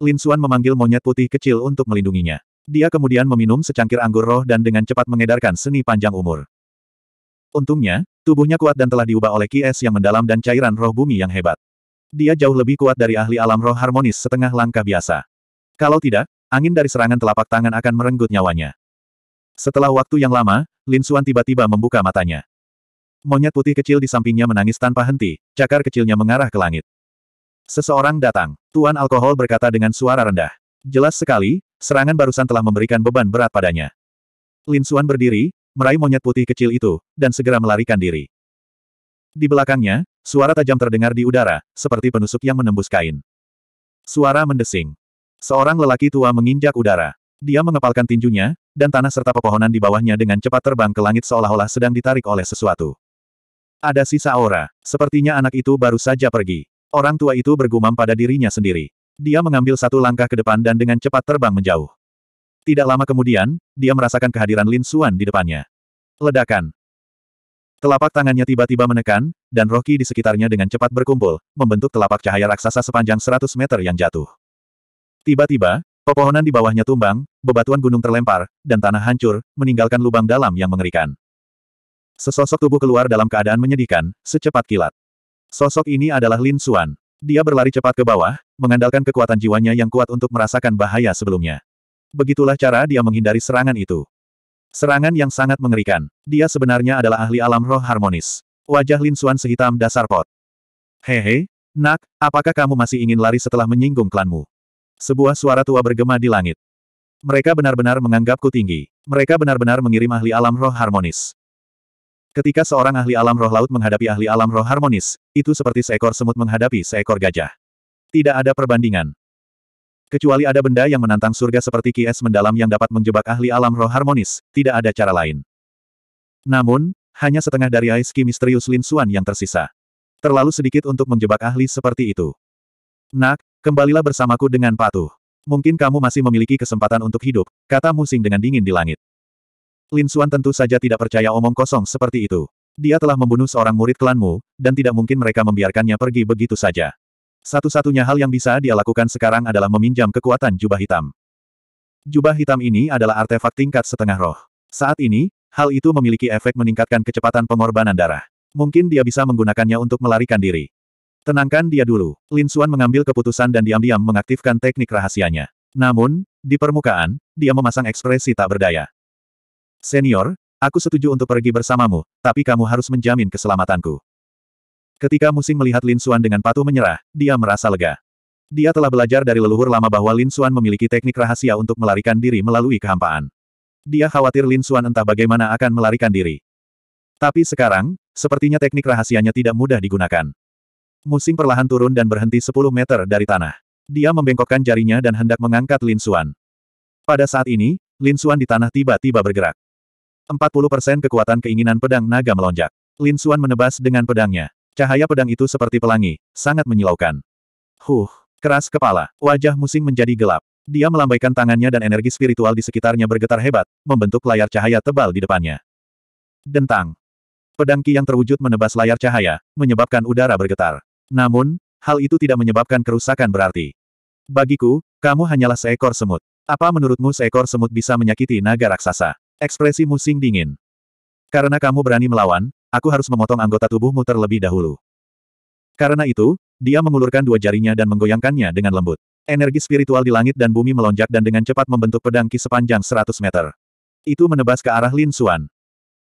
Lin Suan memanggil monyet putih kecil untuk melindunginya. Dia kemudian meminum secangkir anggur roh dan dengan cepat mengedarkan seni panjang umur. Untungnya, tubuhnya kuat dan telah diubah oleh Ki yang mendalam dan cairan roh bumi yang hebat. Dia jauh lebih kuat dari ahli alam roh harmonis setengah langkah biasa. Kalau tidak, angin dari serangan telapak tangan akan merenggut nyawanya. Setelah waktu yang lama, Lin Suan tiba-tiba membuka matanya. Monyet putih kecil di sampingnya menangis tanpa henti, cakar kecilnya mengarah ke langit. Seseorang datang. Tuan Alkohol berkata dengan suara rendah. Jelas sekali, serangan barusan telah memberikan beban berat padanya. Lin Suan berdiri, meraih monyet putih kecil itu, dan segera melarikan diri. Di belakangnya, suara tajam terdengar di udara, seperti penusuk yang menembus kain. Suara mendesing. Seorang lelaki tua menginjak udara. Dia mengepalkan tinjunya, dan tanah serta pepohonan di bawahnya dengan cepat terbang ke langit seolah-olah sedang ditarik oleh sesuatu. Ada sisa aura, sepertinya anak itu baru saja pergi. Orang tua itu bergumam pada dirinya sendiri. Dia mengambil satu langkah ke depan dan dengan cepat terbang menjauh. Tidak lama kemudian, dia merasakan kehadiran Lin Suan di depannya. Ledakan. Telapak tangannya tiba-tiba menekan, dan Rocky di sekitarnya dengan cepat berkumpul, membentuk telapak cahaya raksasa sepanjang 100 meter yang jatuh. Tiba-tiba, pepohonan di bawahnya tumbang, bebatuan gunung terlempar, dan tanah hancur, meninggalkan lubang dalam yang mengerikan. Sesosok tubuh keluar dalam keadaan menyedihkan, secepat kilat. Sosok ini adalah Lin Xuan. Dia berlari cepat ke bawah, mengandalkan kekuatan jiwanya yang kuat untuk merasakan bahaya sebelumnya. Begitulah cara dia menghindari serangan itu. Serangan yang sangat mengerikan. Dia sebenarnya adalah ahli alam roh harmonis. Wajah Lin Xuan sehitam dasar pot. Hehe, nak, apakah kamu masih ingin lari setelah menyinggung klanmu? Sebuah suara tua bergema di langit. Mereka benar-benar menganggapku tinggi. Mereka benar-benar mengirim ahli alam roh harmonis. Ketika seorang ahli alam roh laut menghadapi ahli alam roh harmonis, itu seperti seekor semut menghadapi seekor gajah. Tidak ada perbandingan. Kecuali ada benda yang menantang surga seperti kies mendalam yang dapat menjebak ahli alam roh harmonis, tidak ada cara lain. Namun, hanya setengah dari Aiski misterius Lin Xuan yang tersisa. Terlalu sedikit untuk menjebak ahli seperti itu. Nak, kembalilah bersamaku dengan patuh. Mungkin kamu masih memiliki kesempatan untuk hidup, kata Musing dengan dingin di langit. Lin Suan tentu saja tidak percaya omong kosong seperti itu. Dia telah membunuh seorang murid klanmu, dan tidak mungkin mereka membiarkannya pergi begitu saja. Satu-satunya hal yang bisa dia lakukan sekarang adalah meminjam kekuatan jubah hitam. Jubah hitam ini adalah artefak tingkat setengah roh. Saat ini, hal itu memiliki efek meningkatkan kecepatan pengorbanan darah. Mungkin dia bisa menggunakannya untuk melarikan diri. Tenangkan dia dulu. Lin Suan mengambil keputusan dan diam-diam mengaktifkan teknik rahasianya. Namun, di permukaan, dia memasang ekspresi tak berdaya. Senior, aku setuju untuk pergi bersamamu, tapi kamu harus menjamin keselamatanku. Ketika Musing melihat Lin Xuan dengan patuh menyerah, dia merasa lega. Dia telah belajar dari leluhur lama bahwa Lin Xuan memiliki teknik rahasia untuk melarikan diri melalui kehampaan. Dia khawatir Lin Xuan entah bagaimana akan melarikan diri. Tapi sekarang, sepertinya teknik rahasianya tidak mudah digunakan. Musing perlahan turun dan berhenti 10 meter dari tanah. Dia membengkokkan jarinya dan hendak mengangkat Lin Xuan. Pada saat ini, Lin Xuan di tanah tiba-tiba bergerak. 40% kekuatan keinginan pedang naga melonjak. Lin Xuan menebas dengan pedangnya. Cahaya pedang itu seperti pelangi, sangat menyilaukan. Huh, keras kepala, wajah Musing menjadi gelap. Dia melambaikan tangannya dan energi spiritual di sekitarnya bergetar hebat, membentuk layar cahaya tebal di depannya. Dentang. Pedang Ki yang terwujud menebas layar cahaya, menyebabkan udara bergetar. Namun, hal itu tidak menyebabkan kerusakan berarti. Bagiku, kamu hanyalah seekor semut. Apa menurutmu seekor semut bisa menyakiti naga raksasa? Ekspresi musing dingin. Karena kamu berani melawan, aku harus memotong anggota tubuhmu terlebih dahulu. Karena itu, dia mengulurkan dua jarinya dan menggoyangkannya dengan lembut. Energi spiritual di langit dan bumi melonjak dan dengan cepat membentuk pedang ki sepanjang 100 meter. Itu menebas ke arah Lin Suan.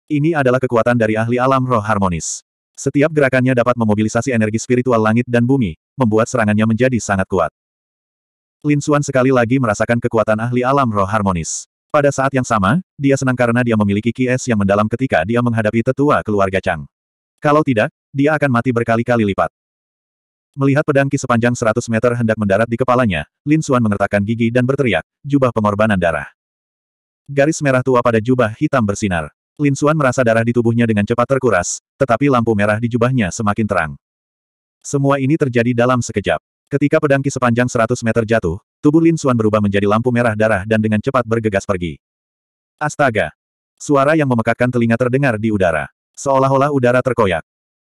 Ini adalah kekuatan dari ahli alam roh harmonis. Setiap gerakannya dapat memobilisasi energi spiritual langit dan bumi, membuat serangannya menjadi sangat kuat. Lin Suan sekali lagi merasakan kekuatan ahli alam roh harmonis. Pada saat yang sama, dia senang karena dia memiliki kies yang mendalam ketika dia menghadapi tetua keluarga Chang. Kalau tidak, dia akan mati berkali-kali lipat. Melihat pedang ki sepanjang 100 meter hendak mendarat di kepalanya, Lin Xuan mengertakkan gigi dan berteriak, jubah pengorbanan darah. Garis merah tua pada jubah hitam bersinar. Lin Xuan merasa darah di tubuhnya dengan cepat terkuras, tetapi lampu merah di jubahnya semakin terang. Semua ini terjadi dalam sekejap. Ketika pedang ki sepanjang 100 meter jatuh, Tubuh Lin Suan berubah menjadi lampu merah darah dan dengan cepat bergegas pergi. Astaga! Suara yang memekakkan telinga terdengar di udara. Seolah-olah udara terkoyak.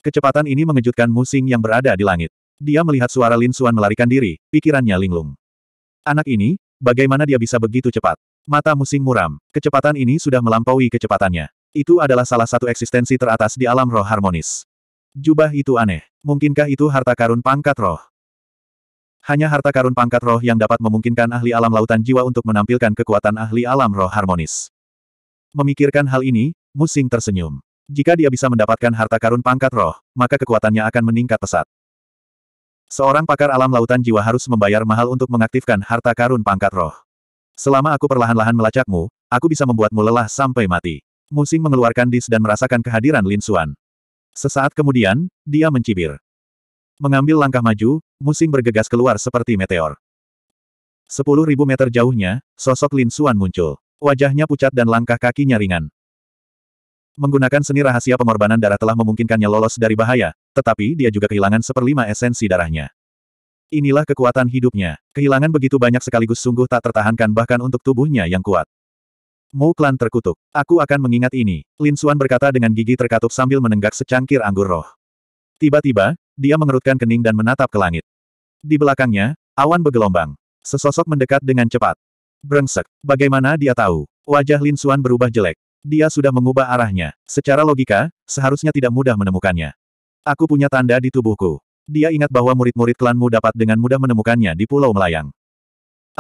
Kecepatan ini mengejutkan Musing yang berada di langit. Dia melihat suara Lin Suan melarikan diri, pikirannya linglung. Anak ini, bagaimana dia bisa begitu cepat? Mata Musing muram, kecepatan ini sudah melampaui kecepatannya. Itu adalah salah satu eksistensi teratas di alam roh harmonis. Jubah itu aneh. Mungkinkah itu harta karun pangkat roh? Hanya harta karun pangkat roh yang dapat memungkinkan ahli alam lautan jiwa untuk menampilkan kekuatan ahli alam roh harmonis. Memikirkan hal ini, Musing tersenyum. Jika dia bisa mendapatkan harta karun pangkat roh, maka kekuatannya akan meningkat pesat. Seorang pakar alam lautan jiwa harus membayar mahal untuk mengaktifkan harta karun pangkat roh. Selama aku perlahan-lahan melacakmu, aku bisa membuatmu lelah sampai mati. Musing mengeluarkan dis dan merasakan kehadiran Lin Xuan. Sesaat kemudian, dia mencibir. Mengambil langkah maju, musim bergegas keluar seperti meteor. Sepuluh ribu meter jauhnya, sosok Lin Xuan muncul. Wajahnya pucat dan langkah kakinya ringan. Menggunakan seni rahasia pengorbanan darah telah memungkinkannya lolos dari bahaya, tetapi dia juga kehilangan seperlima esensi darahnya. Inilah kekuatan hidupnya. Kehilangan begitu banyak sekaligus sungguh tak tertahankan bahkan untuk tubuhnya yang kuat. Mu Klan terkutuk. Aku akan mengingat ini, Lin Xuan berkata dengan gigi terkatup sambil menenggak secangkir anggur roh. Tiba-tiba, dia mengerutkan kening dan menatap ke langit. Di belakangnya, awan bergelombang. Sesosok mendekat dengan cepat. Brengsek. Bagaimana dia tahu? Wajah Lin Suan berubah jelek. Dia sudah mengubah arahnya. Secara logika, seharusnya tidak mudah menemukannya. Aku punya tanda di tubuhku. Dia ingat bahwa murid-murid klanmu dapat dengan mudah menemukannya di Pulau Melayang.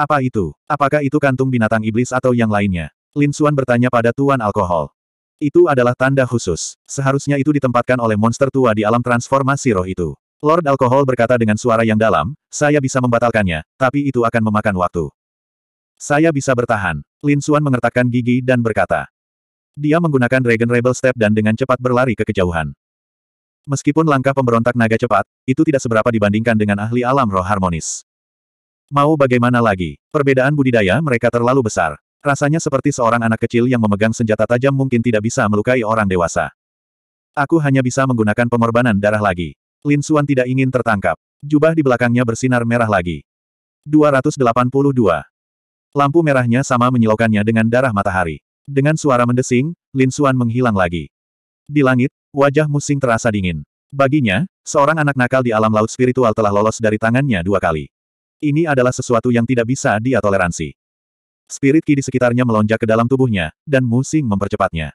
Apa itu? Apakah itu kantung binatang iblis atau yang lainnya? Lin Suan bertanya pada Tuan Alkohol. Itu adalah tanda khusus. Seharusnya itu ditempatkan oleh monster tua di alam transformasi roh itu. Lord Alkohol berkata dengan suara yang dalam, saya bisa membatalkannya, tapi itu akan memakan waktu. Saya bisa bertahan. Lin Xuan mengertakkan gigi dan berkata. Dia menggunakan Dragon Rebel Step dan dengan cepat berlari ke kejauhan. Meskipun langkah pemberontak naga cepat, itu tidak seberapa dibandingkan dengan ahli alam roh harmonis. Mau bagaimana lagi, perbedaan budidaya mereka terlalu besar. Rasanya seperti seorang anak kecil yang memegang senjata tajam mungkin tidak bisa melukai orang dewasa. Aku hanya bisa menggunakan pengorbanan darah lagi. Lin Xuan tidak ingin tertangkap. Jubah di belakangnya bersinar merah lagi. 282. Lampu merahnya sama menyilaukannya dengan darah matahari. Dengan suara mendesing, Lin Xuan menghilang lagi. Di langit, wajah Musing terasa dingin. Baginya, seorang anak nakal di alam laut spiritual telah lolos dari tangannya dua kali. Ini adalah sesuatu yang tidak bisa dia toleransi. Spirit Ki di sekitarnya melonjak ke dalam tubuhnya, dan Musing mempercepatnya.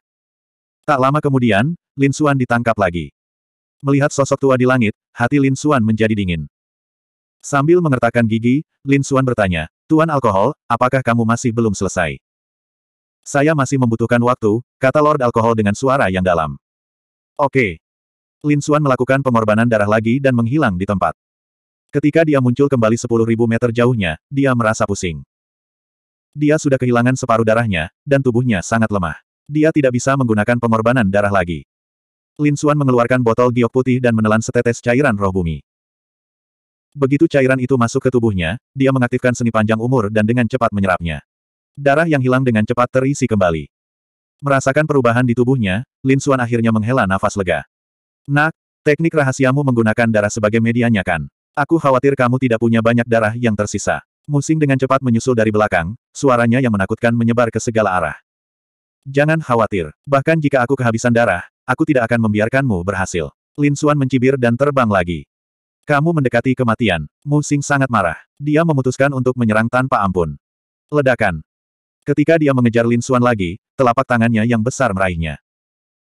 Tak lama kemudian, Lin Xuan ditangkap lagi. Melihat sosok tua di langit, hati Lin Xuan menjadi dingin. Sambil mengertakkan gigi, Lin Xuan bertanya, Tuan Alkohol, apakah kamu masih belum selesai? Saya masih membutuhkan waktu, kata Lord Alkohol dengan suara yang dalam. Oke. Lin Xuan melakukan pengorbanan darah lagi dan menghilang di tempat. Ketika dia muncul kembali 10.000 meter jauhnya, dia merasa pusing. Dia sudah kehilangan separuh darahnya, dan tubuhnya sangat lemah. Dia tidak bisa menggunakan pengorbanan darah lagi. Lin Xuan mengeluarkan botol giok putih dan menelan setetes cairan roh bumi. Begitu cairan itu masuk ke tubuhnya, dia mengaktifkan seni panjang umur dan dengan cepat menyerapnya. Darah yang hilang dengan cepat terisi kembali. Merasakan perubahan di tubuhnya, Lin Xuan akhirnya menghela nafas lega. Nak, teknik rahasiamu menggunakan darah sebagai medianya kan? Aku khawatir kamu tidak punya banyak darah yang tersisa. Musing dengan cepat menyusul dari belakang, suaranya yang menakutkan menyebar ke segala arah. Jangan khawatir, bahkan jika aku kehabisan darah, aku tidak akan membiarkanmu berhasil. Lin Suan mencibir dan terbang lagi. Kamu mendekati kematian. Musing sangat marah. Dia memutuskan untuk menyerang tanpa ampun. Ledakan. Ketika dia mengejar Lin Suan lagi, telapak tangannya yang besar meraihnya.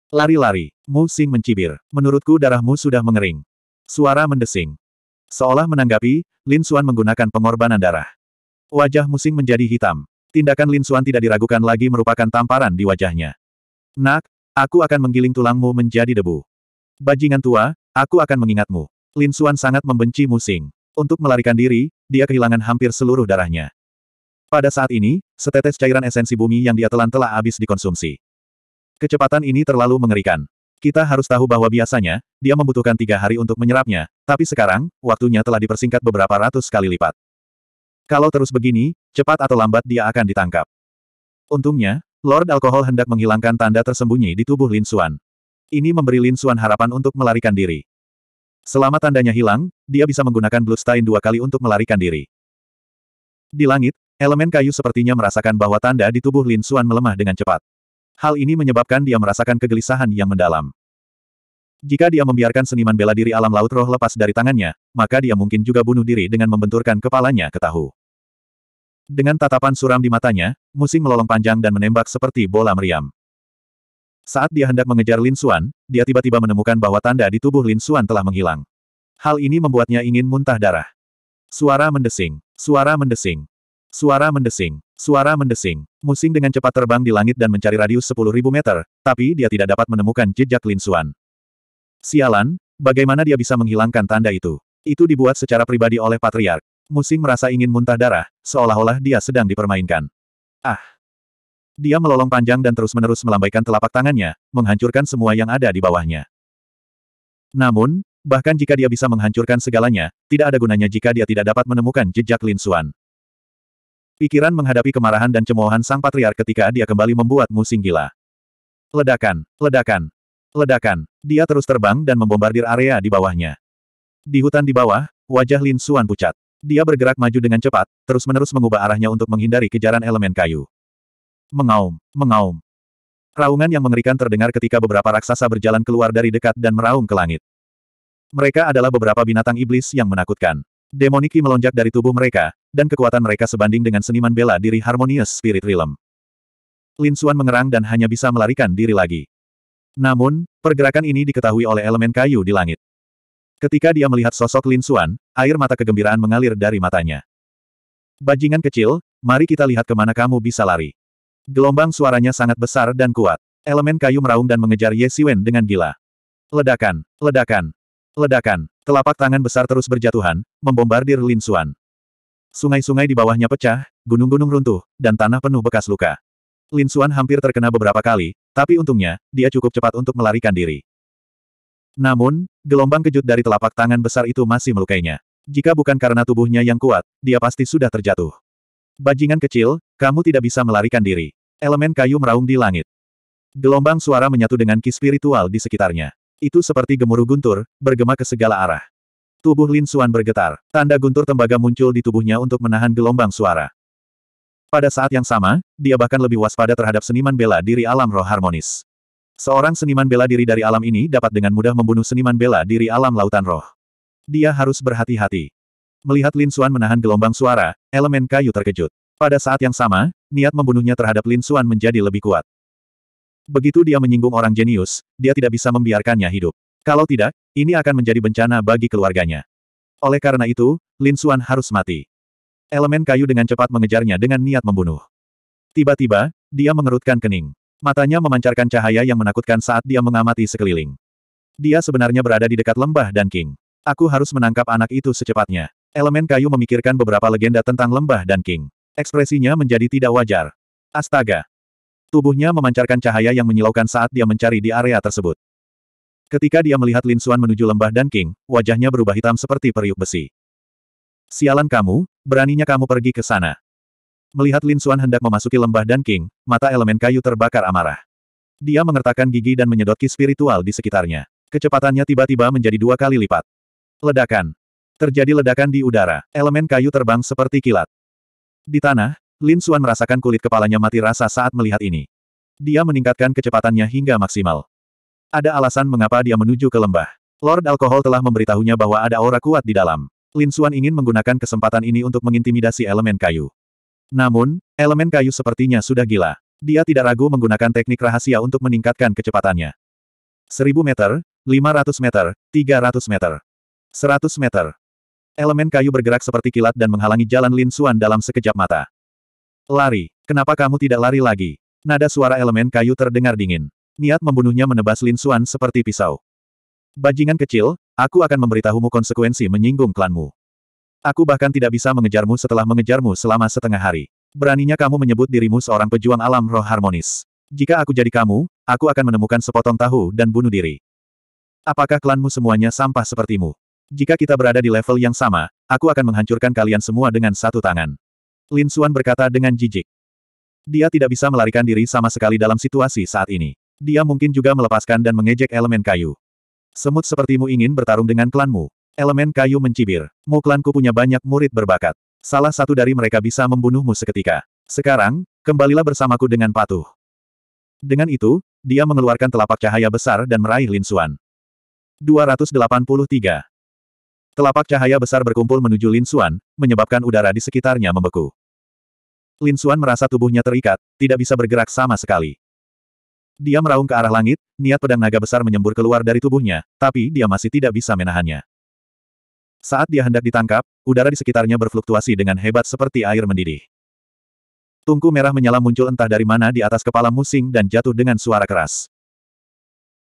Lari-lari, Mu mencibir. Menurutku darahmu sudah mengering. Suara mendesing. Seolah menanggapi, Lin Xuan menggunakan pengorbanan darah. Wajah Musing menjadi hitam. Tindakan Lin Xuan tidak diragukan lagi merupakan tamparan di wajahnya. Nak, aku akan menggiling tulangmu menjadi debu. Bajingan tua, aku akan mengingatmu. Lin Xuan sangat membenci Musing. Untuk melarikan diri, dia kehilangan hampir seluruh darahnya. Pada saat ini, setetes cairan esensi bumi yang dia telan telah habis dikonsumsi. Kecepatan ini terlalu mengerikan. Kita harus tahu bahwa biasanya, dia membutuhkan tiga hari untuk menyerapnya, tapi sekarang, waktunya telah dipersingkat beberapa ratus kali lipat. Kalau terus begini, cepat atau lambat dia akan ditangkap. Untungnya, Lord Alkohol hendak menghilangkan tanda tersembunyi di tubuh Lin Xuan. Ini memberi Lin Xuan harapan untuk melarikan diri. Selama tandanya hilang, dia bisa menggunakan Bloodstain dua kali untuk melarikan diri. Di langit, elemen kayu sepertinya merasakan bahwa tanda di tubuh Lin Xuan melemah dengan cepat. Hal ini menyebabkan dia merasakan kegelisahan yang mendalam. Jika dia membiarkan seniman bela diri alam laut roh lepas dari tangannya, maka dia mungkin juga bunuh diri dengan membenturkan kepalanya ke tahu. Dengan tatapan suram di matanya, musim melolong panjang dan menembak seperti bola meriam. Saat dia hendak mengejar Lin Suan, dia tiba-tiba menemukan bahwa tanda di tubuh Lin Suan telah menghilang. Hal ini membuatnya ingin muntah darah. Suara mendesing. Suara mendesing. Suara mendesing. Suara mendesing. Musing dengan cepat terbang di langit dan mencari radius 10.000 meter, tapi dia tidak dapat menemukan jejak Lin Xuan. Sialan, bagaimana dia bisa menghilangkan tanda itu? Itu dibuat secara pribadi oleh Patriark. Musing merasa ingin muntah darah, seolah-olah dia sedang dipermainkan. Ah! Dia melolong panjang dan terus-menerus melambaikan telapak tangannya, menghancurkan semua yang ada di bawahnya. Namun, bahkan jika dia bisa menghancurkan segalanya, tidak ada gunanya jika dia tidak dapat menemukan jejak Lin Xuan. Pikiran menghadapi kemarahan dan cemoohan sang patriark ketika dia kembali membuat musing gila. Ledakan, ledakan, ledakan. Dia terus terbang dan membombardir area di bawahnya. Di hutan di bawah, wajah Lin Suan pucat. Dia bergerak maju dengan cepat, terus-menerus mengubah arahnya untuk menghindari kejaran elemen kayu. Mengaum, mengaum. Raungan yang mengerikan terdengar ketika beberapa raksasa berjalan keluar dari dekat dan meraung ke langit. Mereka adalah beberapa binatang iblis yang menakutkan. Demoniki melonjak dari tubuh mereka, dan kekuatan mereka sebanding dengan seniman bela diri Harmonious Spirit Realm. Lin Xuan mengerang dan hanya bisa melarikan diri lagi. Namun, pergerakan ini diketahui oleh elemen kayu di langit. Ketika dia melihat sosok Lin Xuan, air mata kegembiraan mengalir dari matanya. Bajingan kecil, mari kita lihat kemana kamu bisa lari. Gelombang suaranya sangat besar dan kuat. Elemen kayu meraung dan mengejar Ye Siwen dengan gila. Ledakan, ledakan, ledakan. Telapak tangan besar terus berjatuhan, membombardir Lin Xuan. Sungai-sungai di bawahnya pecah, gunung-gunung runtuh, dan tanah penuh bekas luka. Lin Xuan hampir terkena beberapa kali, tapi untungnya, dia cukup cepat untuk melarikan diri. Namun, gelombang kejut dari telapak tangan besar itu masih melukainya. Jika bukan karena tubuhnya yang kuat, dia pasti sudah terjatuh. Bajingan kecil, kamu tidak bisa melarikan diri. Elemen kayu meraung di langit. Gelombang suara menyatu dengan ki spiritual di sekitarnya. Itu seperti gemuruh guntur, bergema ke segala arah. Tubuh Lin Suan bergetar. Tanda guntur tembaga muncul di tubuhnya untuk menahan gelombang suara. Pada saat yang sama, dia bahkan lebih waspada terhadap seniman bela diri alam roh harmonis. Seorang seniman bela diri dari alam ini dapat dengan mudah membunuh seniman bela diri alam lautan roh. Dia harus berhati-hati. Melihat Lin Suan menahan gelombang suara, elemen kayu terkejut. Pada saat yang sama, niat membunuhnya terhadap Lin Suan menjadi lebih kuat. Begitu dia menyinggung orang jenius, dia tidak bisa membiarkannya hidup. Kalau tidak, ini akan menjadi bencana bagi keluarganya. Oleh karena itu, Lin Xuan harus mati. Elemen kayu dengan cepat mengejarnya dengan niat membunuh. Tiba-tiba, dia mengerutkan kening. Matanya memancarkan cahaya yang menakutkan saat dia mengamati sekeliling. Dia sebenarnya berada di dekat lembah dan King. Aku harus menangkap anak itu secepatnya. Elemen kayu memikirkan beberapa legenda tentang lembah dan King. Ekspresinya menjadi tidak wajar. Astaga! Tubuhnya memancarkan cahaya yang menyilaukan saat dia mencari di area tersebut. Ketika dia melihat Lin Xuan menuju lembah Dan King, wajahnya berubah hitam seperti periuk besi. Sialan kamu, beraninya kamu pergi ke sana. Melihat Lin Xuan hendak memasuki lembah Dan King, mata elemen kayu terbakar amarah. Dia mengertakkan gigi dan menyedot ki spiritual di sekitarnya. Kecepatannya tiba-tiba menjadi dua kali lipat. Ledakan. Terjadi ledakan di udara, elemen kayu terbang seperti kilat. Di tanah, Lin Xuan merasakan kulit kepalanya mati rasa saat melihat ini. Dia meningkatkan kecepatannya hingga maksimal. Ada alasan mengapa dia menuju ke lembah. Lord Alkohol telah memberitahunya bahwa ada aura kuat di dalam. Lin Xuan ingin menggunakan kesempatan ini untuk mengintimidasi elemen kayu. Namun, elemen kayu sepertinya sudah gila. Dia tidak ragu menggunakan teknik rahasia untuk meningkatkan kecepatannya. 1000 meter, 500 meter, 300 meter. 100 meter. Elemen kayu bergerak seperti kilat dan menghalangi jalan Lin Xuan dalam sekejap mata. Lari. Kenapa kamu tidak lari lagi? Nada suara elemen kayu terdengar dingin. Niat membunuhnya menebas Lin Xuan seperti pisau. Bajingan kecil, aku akan memberitahumu konsekuensi menyinggung klanmu. Aku bahkan tidak bisa mengejarmu setelah mengejarmu selama setengah hari. Beraninya kamu menyebut dirimu seorang pejuang alam roh harmonis. Jika aku jadi kamu, aku akan menemukan sepotong tahu dan bunuh diri. Apakah klanmu semuanya sampah sepertimu? Jika kita berada di level yang sama, aku akan menghancurkan kalian semua dengan satu tangan. Lin Xuan berkata dengan jijik. Dia tidak bisa melarikan diri sama sekali dalam situasi saat ini. Dia mungkin juga melepaskan dan mengejek elemen kayu. Semut sepertimu ingin bertarung dengan klanmu. Elemen kayu mencibir. Mu klanku punya banyak murid berbakat. Salah satu dari mereka bisa membunuhmu seketika. Sekarang, kembalilah bersamaku dengan patuh. Dengan itu, dia mengeluarkan telapak cahaya besar dan meraih Lin Suan. 283. Telapak cahaya besar berkumpul menuju Lin Xuan, menyebabkan udara di sekitarnya membeku. Lin Xuan merasa tubuhnya terikat, tidak bisa bergerak sama sekali. Dia meraung ke arah langit, niat pedang naga besar menyembur keluar dari tubuhnya, tapi dia masih tidak bisa menahannya. Saat dia hendak ditangkap, udara di sekitarnya berfluktuasi dengan hebat seperti air mendidih. Tungku merah menyala muncul entah dari mana di atas kepala Musing dan jatuh dengan suara keras.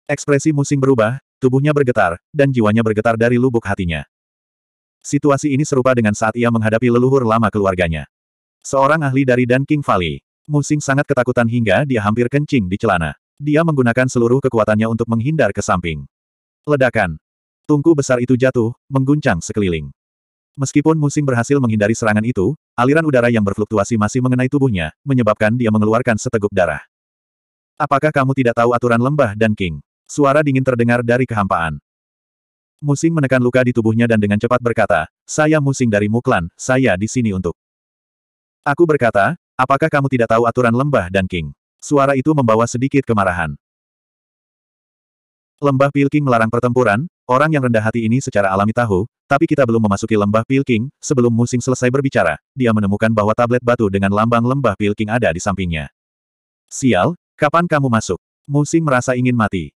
Ekspresi Musing berubah, tubuhnya bergetar, dan jiwanya bergetar dari lubuk hatinya. Situasi ini serupa dengan saat ia menghadapi leluhur lama keluarganya. Seorang ahli dari Dan King Valley. Musing sangat ketakutan hingga dia hampir kencing di celana. Dia menggunakan seluruh kekuatannya untuk menghindar ke samping. Ledakan. Tungku besar itu jatuh, mengguncang sekeliling. Meskipun Musing berhasil menghindari serangan itu, aliran udara yang berfluktuasi masih mengenai tubuhnya, menyebabkan dia mengeluarkan seteguk darah. Apakah kamu tidak tahu aturan lembah dan king? Suara dingin terdengar dari kehampaan. Musing menekan luka di tubuhnya dan dengan cepat berkata, Saya Musing dari Muklan, saya di sini untuk... Aku berkata, apakah kamu tidak tahu aturan lembah dan king? Suara itu membawa sedikit kemarahan. Lembah Pilking melarang pertempuran, orang yang rendah hati ini secara alami tahu, tapi kita belum memasuki lembah Pilking, sebelum Musing selesai berbicara, dia menemukan bahwa tablet batu dengan lambang lembah Pilking ada di sampingnya. Sial, kapan kamu masuk? Musing merasa ingin mati.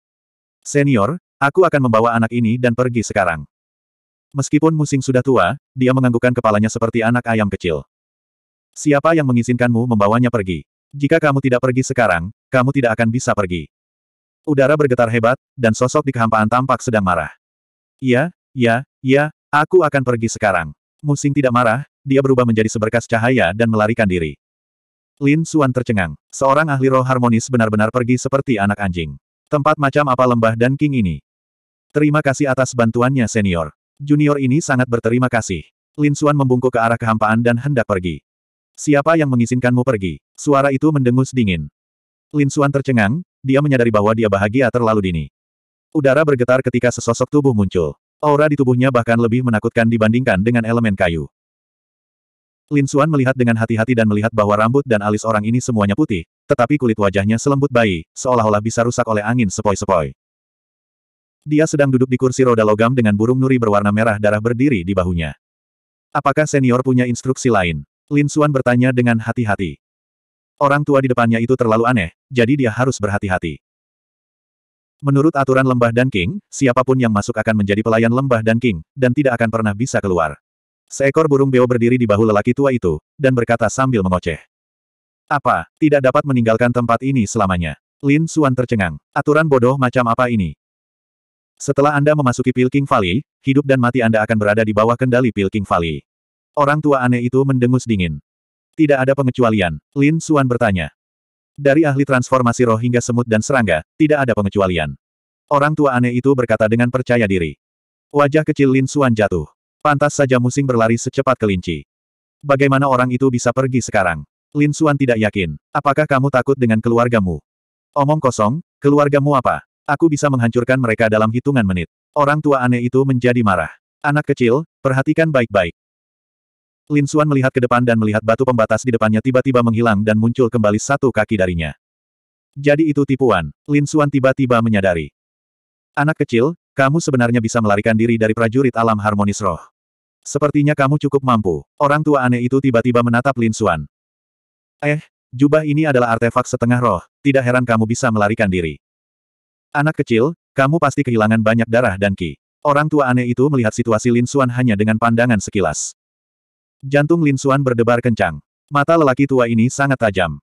Senior, aku akan membawa anak ini dan pergi sekarang. Meskipun Musing sudah tua, dia menganggukkan kepalanya seperti anak ayam kecil. Siapa yang mengizinkanmu membawanya pergi? Jika kamu tidak pergi sekarang, kamu tidak akan bisa pergi. Udara bergetar hebat, dan sosok di kehampaan tampak sedang marah. Ya, ya, ya, aku akan pergi sekarang. Musing tidak marah, dia berubah menjadi seberkas cahaya dan melarikan diri. Lin Suan tercengang. Seorang ahli roh harmonis benar-benar pergi seperti anak anjing. Tempat macam apa lembah dan king ini? Terima kasih atas bantuannya senior. Junior ini sangat berterima kasih. Lin Suan membungkuk ke arah kehampaan dan hendak pergi. Siapa yang mengizinkanmu pergi? Suara itu mendengus dingin. Lin Suan tercengang, dia menyadari bahwa dia bahagia terlalu dini. Udara bergetar ketika sesosok tubuh muncul. Aura di tubuhnya bahkan lebih menakutkan dibandingkan dengan elemen kayu. Lin Suan melihat dengan hati-hati dan melihat bahwa rambut dan alis orang ini semuanya putih, tetapi kulit wajahnya selembut bayi, seolah-olah bisa rusak oleh angin sepoi-sepoi. Dia sedang duduk di kursi roda logam dengan burung nuri berwarna merah darah berdiri di bahunya. Apakah senior punya instruksi lain? Lin Suan bertanya dengan hati-hati. Orang tua di depannya itu terlalu aneh, jadi dia harus berhati-hati. Menurut aturan lembah dan king, siapapun yang masuk akan menjadi pelayan lembah dan king, dan tidak akan pernah bisa keluar. Seekor burung beo berdiri di bahu lelaki tua itu, dan berkata sambil mengoceh. Apa, tidak dapat meninggalkan tempat ini selamanya? Lin Suan tercengang. Aturan bodoh macam apa ini? Setelah Anda memasuki Pilking Valley, hidup dan mati Anda akan berada di bawah kendali Pilking Valley. Orang tua aneh itu mendengus dingin. Tidak ada pengecualian, Lin Suan bertanya. Dari ahli transformasi roh hingga semut dan serangga, tidak ada pengecualian. Orang tua aneh itu berkata dengan percaya diri. Wajah kecil Lin Suan jatuh. Pantas saja musing berlari secepat kelinci. Bagaimana orang itu bisa pergi sekarang? Lin Suan tidak yakin. Apakah kamu takut dengan keluargamu? Omong kosong, keluargamu apa? Aku bisa menghancurkan mereka dalam hitungan menit. Orang tua aneh itu menjadi marah. Anak kecil, perhatikan baik-baik. Lin Suan melihat ke depan dan melihat batu pembatas di depannya tiba-tiba menghilang dan muncul kembali satu kaki darinya. Jadi itu tipuan, Lin Suan tiba-tiba menyadari. Anak kecil, kamu sebenarnya bisa melarikan diri dari prajurit alam harmonis roh. Sepertinya kamu cukup mampu. Orang tua aneh itu tiba-tiba menatap Lin Suan. Eh, jubah ini adalah artefak setengah roh, tidak heran kamu bisa melarikan diri. Anak kecil, kamu pasti kehilangan banyak darah dan ki. Orang tua aneh itu melihat situasi Lin Suan hanya dengan pandangan sekilas. Jantung Lin Suan berdebar kencang. Mata lelaki tua ini sangat tajam.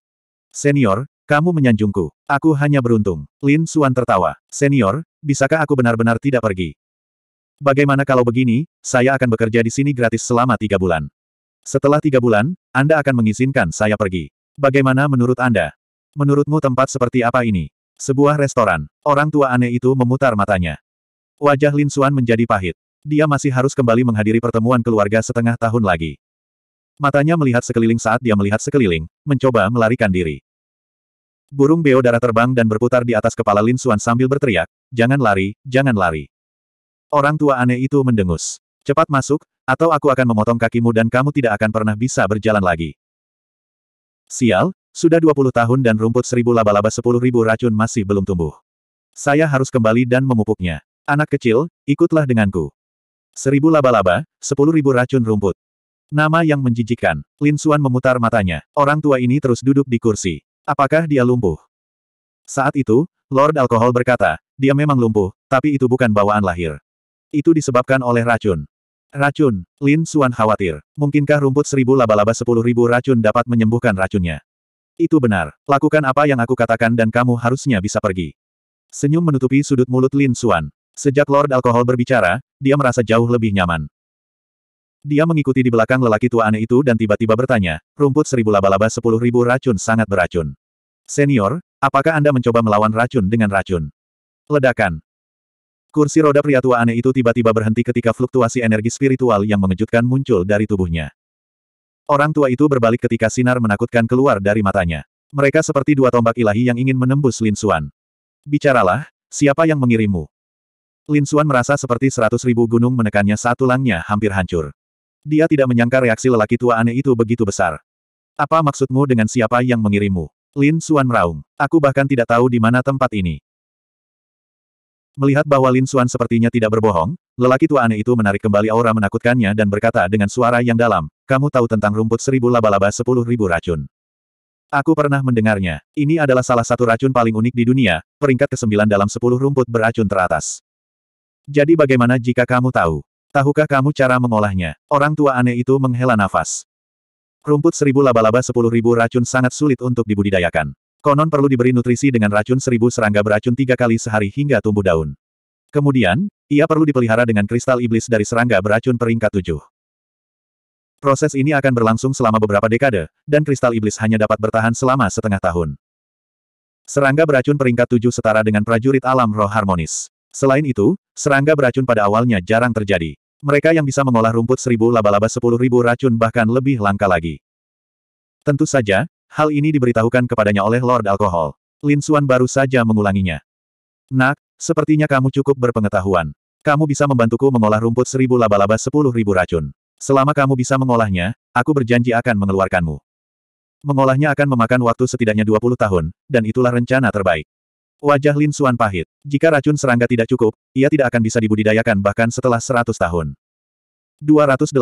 Senior, kamu menyanjungku. Aku hanya beruntung. Lin Suan tertawa. Senior, bisakah aku benar-benar tidak pergi? Bagaimana kalau begini, saya akan bekerja di sini gratis selama tiga bulan. Setelah tiga bulan, Anda akan mengizinkan saya pergi. Bagaimana menurut Anda? Menurutmu tempat seperti apa ini? Sebuah restoran. Orang tua aneh itu memutar matanya. Wajah Lin Suan menjadi pahit. Dia masih harus kembali menghadiri pertemuan keluarga setengah tahun lagi. Matanya melihat sekeliling saat dia melihat sekeliling, mencoba melarikan diri. Burung beo darah terbang dan berputar di atas kepala Lin Suan sambil berteriak, jangan lari, jangan lari. Orang tua aneh itu mendengus. Cepat masuk, atau aku akan memotong kakimu dan kamu tidak akan pernah bisa berjalan lagi. Sial, sudah 20 tahun dan rumput seribu laba-laba sepuluh ribu racun masih belum tumbuh. Saya harus kembali dan memupuknya. Anak kecil, ikutlah denganku. Seribu laba-laba, sepuluh ribu racun rumput. Nama yang menjijikan. Lin Suan memutar matanya. Orang tua ini terus duduk di kursi. Apakah dia lumpuh? Saat itu, Lord Alkohol berkata, dia memang lumpuh, tapi itu bukan bawaan lahir. Itu disebabkan oleh racun. Racun, Lin Suan khawatir. Mungkinkah rumput seribu laba-laba sepuluh ribu racun dapat menyembuhkan racunnya? Itu benar. Lakukan apa yang aku katakan dan kamu harusnya bisa pergi. Senyum menutupi sudut mulut Lin Suan. Sejak Lord Alkohol berbicara, dia merasa jauh lebih nyaman. Dia mengikuti di belakang lelaki tua aneh itu dan tiba-tiba bertanya, rumput seribu laba-laba sepuluh ribu racun sangat beracun. Senior, apakah Anda mencoba melawan racun dengan racun? Ledakan. Kursi roda pria tua aneh itu tiba-tiba berhenti ketika fluktuasi energi spiritual yang mengejutkan muncul dari tubuhnya. Orang tua itu berbalik ketika sinar menakutkan keluar dari matanya. Mereka seperti dua tombak ilahi yang ingin menembus Lin Linsuan. Bicaralah, siapa yang mengirimu? Linsuan merasa seperti seratus ribu gunung menekannya satu langnya hampir hancur. Dia tidak menyangka reaksi lelaki tua aneh itu begitu besar. Apa maksudmu dengan siapa yang mengirimu, Lin Xuan meraung. Aku bahkan tidak tahu di mana tempat ini. Melihat bahwa Lin Suan sepertinya tidak berbohong, lelaki tua aneh itu menarik kembali aura menakutkannya dan berkata dengan suara yang dalam, kamu tahu tentang rumput seribu laba-laba sepuluh ribu racun. Aku pernah mendengarnya. Ini adalah salah satu racun paling unik di dunia, peringkat ke-9 dalam sepuluh rumput beracun teratas. Jadi bagaimana jika kamu tahu? Tahukah kamu cara mengolahnya? Orang tua aneh itu menghela nafas. Rumput seribu laba-laba sepuluh ribu racun sangat sulit untuk dibudidayakan. Konon perlu diberi nutrisi dengan racun seribu serangga beracun tiga kali sehari hingga tumbuh daun. Kemudian, ia perlu dipelihara dengan kristal iblis dari serangga beracun peringkat tujuh. Proses ini akan berlangsung selama beberapa dekade, dan kristal iblis hanya dapat bertahan selama setengah tahun. Serangga beracun peringkat tujuh setara dengan prajurit alam roh harmonis. Selain itu, serangga beracun pada awalnya jarang terjadi. Mereka yang bisa mengolah rumput seribu laba-laba sepuluh ribu racun bahkan lebih langka lagi. Tentu saja, hal ini diberitahukan kepadanya oleh Lord Alkohol. Lin Xuan baru saja mengulanginya. Nak, sepertinya kamu cukup berpengetahuan. Kamu bisa membantuku mengolah rumput seribu laba-laba sepuluh ribu racun. Selama kamu bisa mengolahnya, aku berjanji akan mengeluarkanmu. Mengolahnya akan memakan waktu setidaknya 20 tahun, dan itulah rencana terbaik. Wajah Lin Suan pahit. Jika racun serangga tidak cukup, ia tidak akan bisa dibudidayakan bahkan setelah 100 tahun. 284.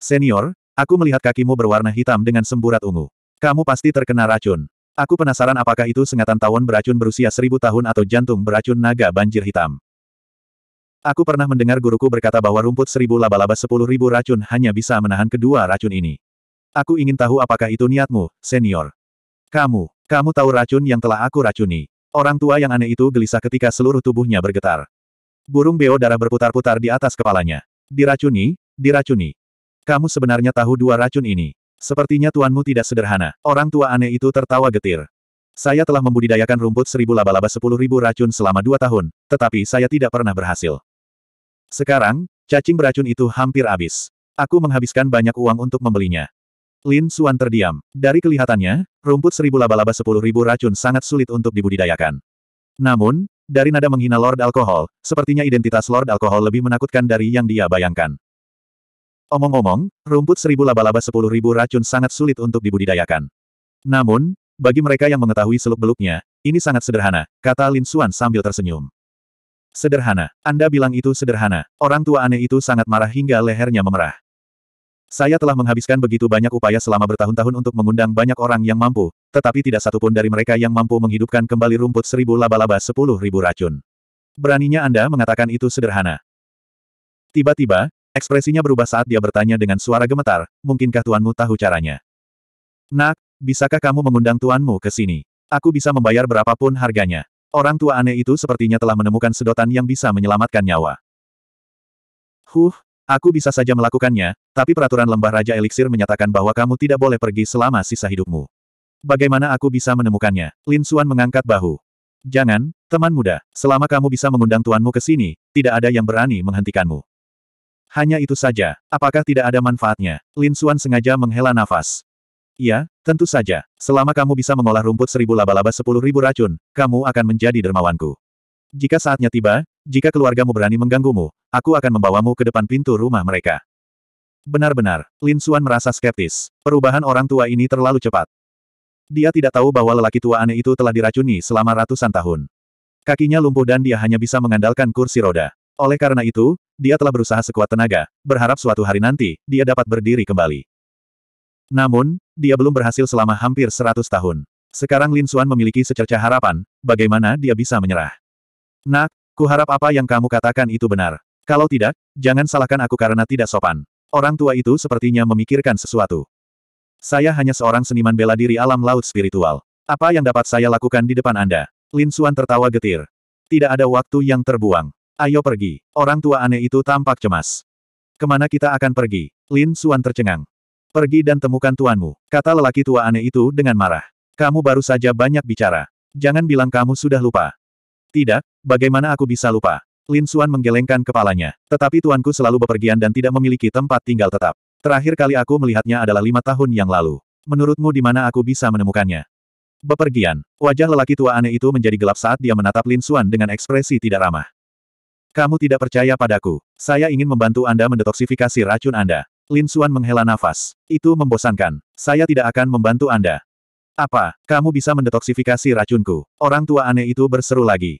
Senior, aku melihat kakimu berwarna hitam dengan semburat ungu. Kamu pasti terkena racun. Aku penasaran apakah itu sengatan tawon beracun berusia seribu tahun atau jantung beracun naga banjir hitam. Aku pernah mendengar guruku berkata bahwa rumput seribu laba-laba sepuluh ribu racun hanya bisa menahan kedua racun ini. Aku ingin tahu apakah itu niatmu, senior. Kamu, kamu tahu racun yang telah aku racuni. Orang tua yang aneh itu gelisah ketika seluruh tubuhnya bergetar. Burung beo darah berputar-putar di atas kepalanya. Diracuni, diracuni. Kamu sebenarnya tahu dua racun ini. Sepertinya tuanmu tidak sederhana. Orang tua aneh itu tertawa getir. Saya telah membudidayakan rumput seribu laba-laba sepuluh ribu racun selama dua tahun, tetapi saya tidak pernah berhasil. Sekarang, cacing beracun itu hampir habis. Aku menghabiskan banyak uang untuk membelinya. Lin Suan terdiam. Dari kelihatannya, rumput seribu laba-laba sepuluh ribu racun sangat sulit untuk dibudidayakan. Namun, dari nada menghina Lord Alkohol, sepertinya identitas Lord Alkohol lebih menakutkan dari yang dia bayangkan. Omong-omong, rumput seribu laba-laba sepuluh ribu racun sangat sulit untuk dibudidayakan. Namun, bagi mereka yang mengetahui seluk-beluknya, ini sangat sederhana, kata Lin Suan sambil tersenyum. Sederhana. Anda bilang itu sederhana. Orang tua aneh itu sangat marah hingga lehernya memerah. Saya telah menghabiskan begitu banyak upaya selama bertahun-tahun untuk mengundang banyak orang yang mampu, tetapi tidak satupun dari mereka yang mampu menghidupkan kembali rumput seribu laba-laba sepuluh ribu racun. Beraninya Anda mengatakan itu sederhana. Tiba-tiba, ekspresinya berubah saat dia bertanya dengan suara gemetar, mungkinkah tuanmu tahu caranya? Nak, bisakah kamu mengundang tuanmu ke sini? Aku bisa membayar berapapun harganya. Orang tua aneh itu sepertinya telah menemukan sedotan yang bisa menyelamatkan nyawa. Huh, Aku bisa saja melakukannya, tapi peraturan lembah Raja Eliksir menyatakan bahwa kamu tidak boleh pergi selama sisa hidupmu. Bagaimana aku bisa menemukannya? Lin Suan mengangkat bahu. Jangan, teman muda, selama kamu bisa mengundang tuanmu ke sini, tidak ada yang berani menghentikanmu. Hanya itu saja, apakah tidak ada manfaatnya? Lin Suan sengaja menghela nafas. Iya, tentu saja. Selama kamu bisa mengolah rumput seribu laba-laba sepuluh ribu racun, kamu akan menjadi dermawanku. Jika saatnya tiba, jika keluargamu berani mengganggumu, aku akan membawamu ke depan pintu rumah mereka. Benar-benar, Lin Xuan merasa skeptis. Perubahan orang tua ini terlalu cepat. Dia tidak tahu bahwa lelaki tua aneh itu telah diracuni selama ratusan tahun. Kakinya lumpuh dan dia hanya bisa mengandalkan kursi roda. Oleh karena itu, dia telah berusaha sekuat tenaga, berharap suatu hari nanti, dia dapat berdiri kembali. Namun, dia belum berhasil selama hampir seratus tahun. Sekarang Lin Xuan memiliki secerca harapan, bagaimana dia bisa menyerah. Nak, Kuharap apa yang kamu katakan itu benar. Kalau tidak, jangan salahkan aku karena tidak sopan. Orang tua itu sepertinya memikirkan sesuatu. Saya hanya seorang seniman bela diri alam laut spiritual. Apa yang dapat saya lakukan di depan Anda? Lin Xuan tertawa getir. Tidak ada waktu yang terbuang. Ayo pergi. Orang tua aneh itu tampak cemas. Kemana kita akan pergi? Lin Xuan tercengang. Pergi dan temukan tuanmu, kata lelaki tua aneh itu dengan marah. Kamu baru saja banyak bicara. Jangan bilang kamu sudah lupa. Tidak, bagaimana aku bisa lupa? Lin Suan menggelengkan kepalanya. Tetapi tuanku selalu bepergian dan tidak memiliki tempat tinggal tetap. Terakhir kali aku melihatnya adalah lima tahun yang lalu. Menurutmu di mana aku bisa menemukannya? Bepergian. Wajah lelaki tua aneh itu menjadi gelap saat dia menatap Lin Suan dengan ekspresi tidak ramah. Kamu tidak percaya padaku. Saya ingin membantu Anda mendetoksifikasi racun Anda. Lin Suan menghela nafas. Itu membosankan. Saya tidak akan membantu Anda. Apa, kamu bisa mendetoksifikasi racunku? Orang tua aneh itu berseru lagi.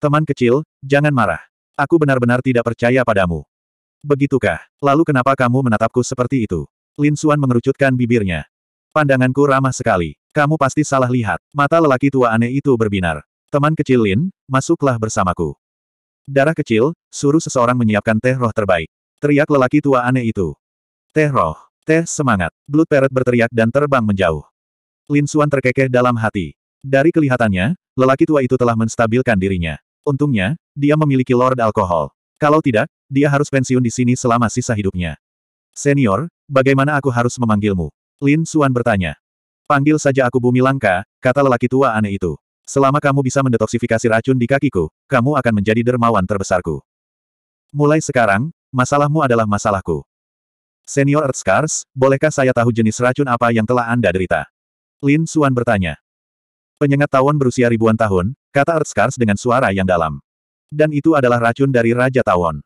Teman kecil, jangan marah. Aku benar-benar tidak percaya padamu. Begitukah? Lalu kenapa kamu menatapku seperti itu? Lin Suan mengerucutkan bibirnya. Pandanganku ramah sekali. Kamu pasti salah lihat. Mata lelaki tua aneh itu berbinar. Teman kecil Lin, masuklah bersamaku. Darah kecil, suruh seseorang menyiapkan teh roh terbaik. Teriak lelaki tua aneh itu. Teh roh, teh semangat. Blood Parrot berteriak dan terbang menjauh. Lin Suan terkekeh dalam hati. Dari kelihatannya, lelaki tua itu telah menstabilkan dirinya. Untungnya, dia memiliki Lord Alkohol. Kalau tidak, dia harus pensiun di sini selama sisa hidupnya. Senior, bagaimana aku harus memanggilmu? Lin Suan bertanya. Panggil saja aku bumi langka, kata lelaki tua aneh itu. Selama kamu bisa mendetoksifikasi racun di kakiku, kamu akan menjadi dermawan terbesarku. Mulai sekarang, masalahmu adalah masalahku. Senior Earthscars, bolehkah saya tahu jenis racun apa yang telah Anda derita? Lin Suan bertanya. Penyengat tawon berusia ribuan tahun, kata Scars dengan suara yang dalam. Dan itu adalah racun dari Raja Tawon.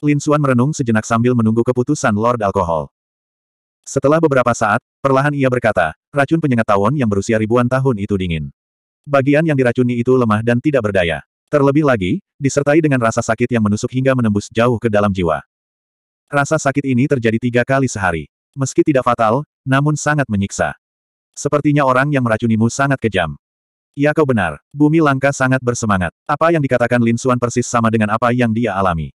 Lin Suan merenung sejenak sambil menunggu keputusan Lord Alkohol. Setelah beberapa saat, perlahan ia berkata, racun penyengat tawon yang berusia ribuan tahun itu dingin. Bagian yang diracuni itu lemah dan tidak berdaya. Terlebih lagi, disertai dengan rasa sakit yang menusuk hingga menembus jauh ke dalam jiwa. Rasa sakit ini terjadi tiga kali sehari. Meski tidak fatal, namun sangat menyiksa. Sepertinya orang yang meracunimu sangat kejam. Ya kau benar, bumi langka sangat bersemangat. Apa yang dikatakan Lin Xuan persis sama dengan apa yang dia alami.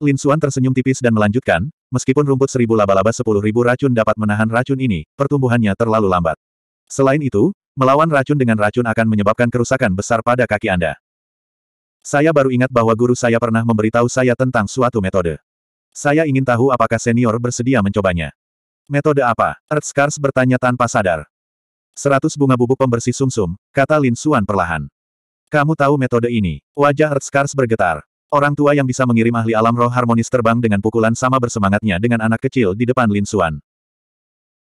Lin Xuan tersenyum tipis dan melanjutkan, meskipun rumput seribu laba-laba sepuluh ribu racun dapat menahan racun ini, pertumbuhannya terlalu lambat. Selain itu, melawan racun dengan racun akan menyebabkan kerusakan besar pada kaki Anda. Saya baru ingat bahwa guru saya pernah memberitahu saya tentang suatu metode. Saya ingin tahu apakah senior bersedia mencobanya. Metode apa? Earth Scars bertanya tanpa sadar. Seratus bunga bubuk pembersih sumsum, -sum, kata Lin Suan perlahan. Kamu tahu metode ini? Wajah Earth Scars bergetar. Orang tua yang bisa mengirim ahli alam roh harmonis terbang dengan pukulan sama bersemangatnya dengan anak kecil di depan Lin Suan.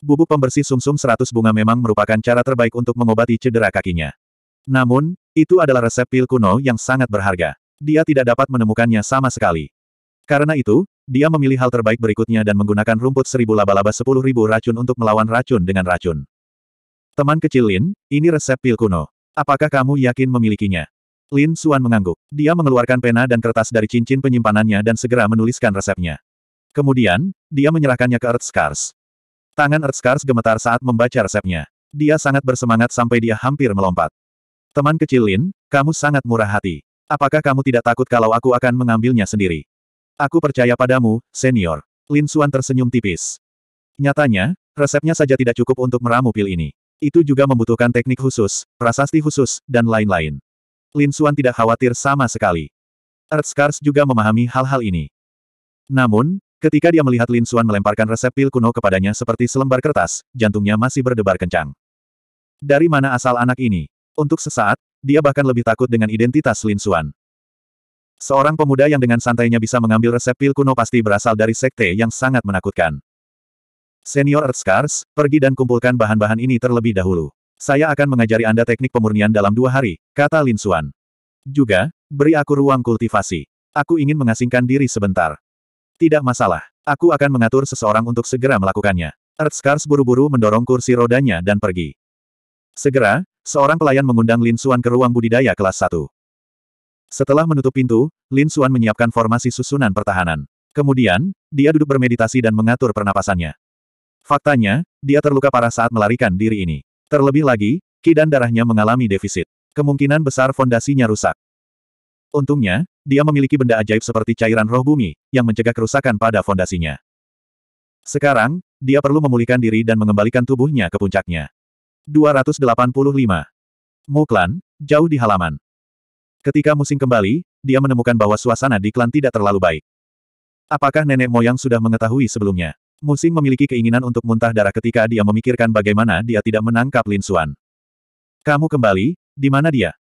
Bubuk pembersih sumsum seratus bunga memang merupakan cara terbaik untuk mengobati cedera kakinya. Namun, itu adalah resep pil kuno yang sangat berharga. Dia tidak dapat menemukannya sama sekali. Karena itu, dia memilih hal terbaik berikutnya dan menggunakan rumput seribu laba-laba sepuluh ribu racun untuk melawan racun dengan racun. Teman kecil Lin, ini resep pil kuno. Apakah kamu yakin memilikinya? Lin Suan mengangguk. Dia mengeluarkan pena dan kertas dari cincin penyimpanannya dan segera menuliskan resepnya. Kemudian, dia menyerahkannya ke Earth Scars. Tangan Earth Scars gemetar saat membaca resepnya. Dia sangat bersemangat sampai dia hampir melompat. Teman kecil Lin, kamu sangat murah hati. Apakah kamu tidak takut kalau aku akan mengambilnya sendiri? Aku percaya padamu, senior. Lin Xuan tersenyum tipis. Nyatanya, resepnya saja tidak cukup untuk meramu pil ini. Itu juga membutuhkan teknik khusus, prasasti khusus, dan lain-lain. Lin Xuan tidak khawatir sama sekali. Earth Scars juga memahami hal-hal ini. Namun, ketika dia melihat Lin Xuan melemparkan resep pil kuno kepadanya seperti selembar kertas, jantungnya masih berdebar kencang. Dari mana asal anak ini? Untuk sesaat, dia bahkan lebih takut dengan identitas Lin Xuan. Seorang pemuda yang dengan santainya bisa mengambil resep pil kuno pasti berasal dari sekte yang sangat menakutkan. Senior Earthscars, pergi dan kumpulkan bahan-bahan ini terlebih dahulu. Saya akan mengajari Anda teknik pemurnian dalam dua hari, kata Lin Xuan. Juga, beri aku ruang kultivasi. Aku ingin mengasingkan diri sebentar. Tidak masalah. Aku akan mengatur seseorang untuk segera melakukannya. Earthscars buru-buru mendorong kursi rodanya dan pergi. Segera, seorang pelayan mengundang Lin Xuan ke ruang budidaya kelas 1. Setelah menutup pintu, Lin Suan menyiapkan formasi susunan pertahanan. Kemudian, dia duduk bermeditasi dan mengatur pernapasannya. Faktanya, dia terluka parah saat melarikan diri ini. Terlebih lagi, ki dan darahnya mengalami defisit. Kemungkinan besar fondasinya rusak. Untungnya, dia memiliki benda ajaib seperti cairan roh bumi, yang mencegah kerusakan pada fondasinya. Sekarang, dia perlu memulihkan diri dan mengembalikan tubuhnya ke puncaknya. 285. Muklan, jauh di halaman. Ketika musim kembali, dia menemukan bahwa suasana di klan tidak terlalu baik. Apakah nenek moyang sudah mengetahui sebelumnya? Musim memiliki keinginan untuk muntah darah ketika dia memikirkan bagaimana dia tidak menangkap Lin Suan. Kamu kembali, di mana dia?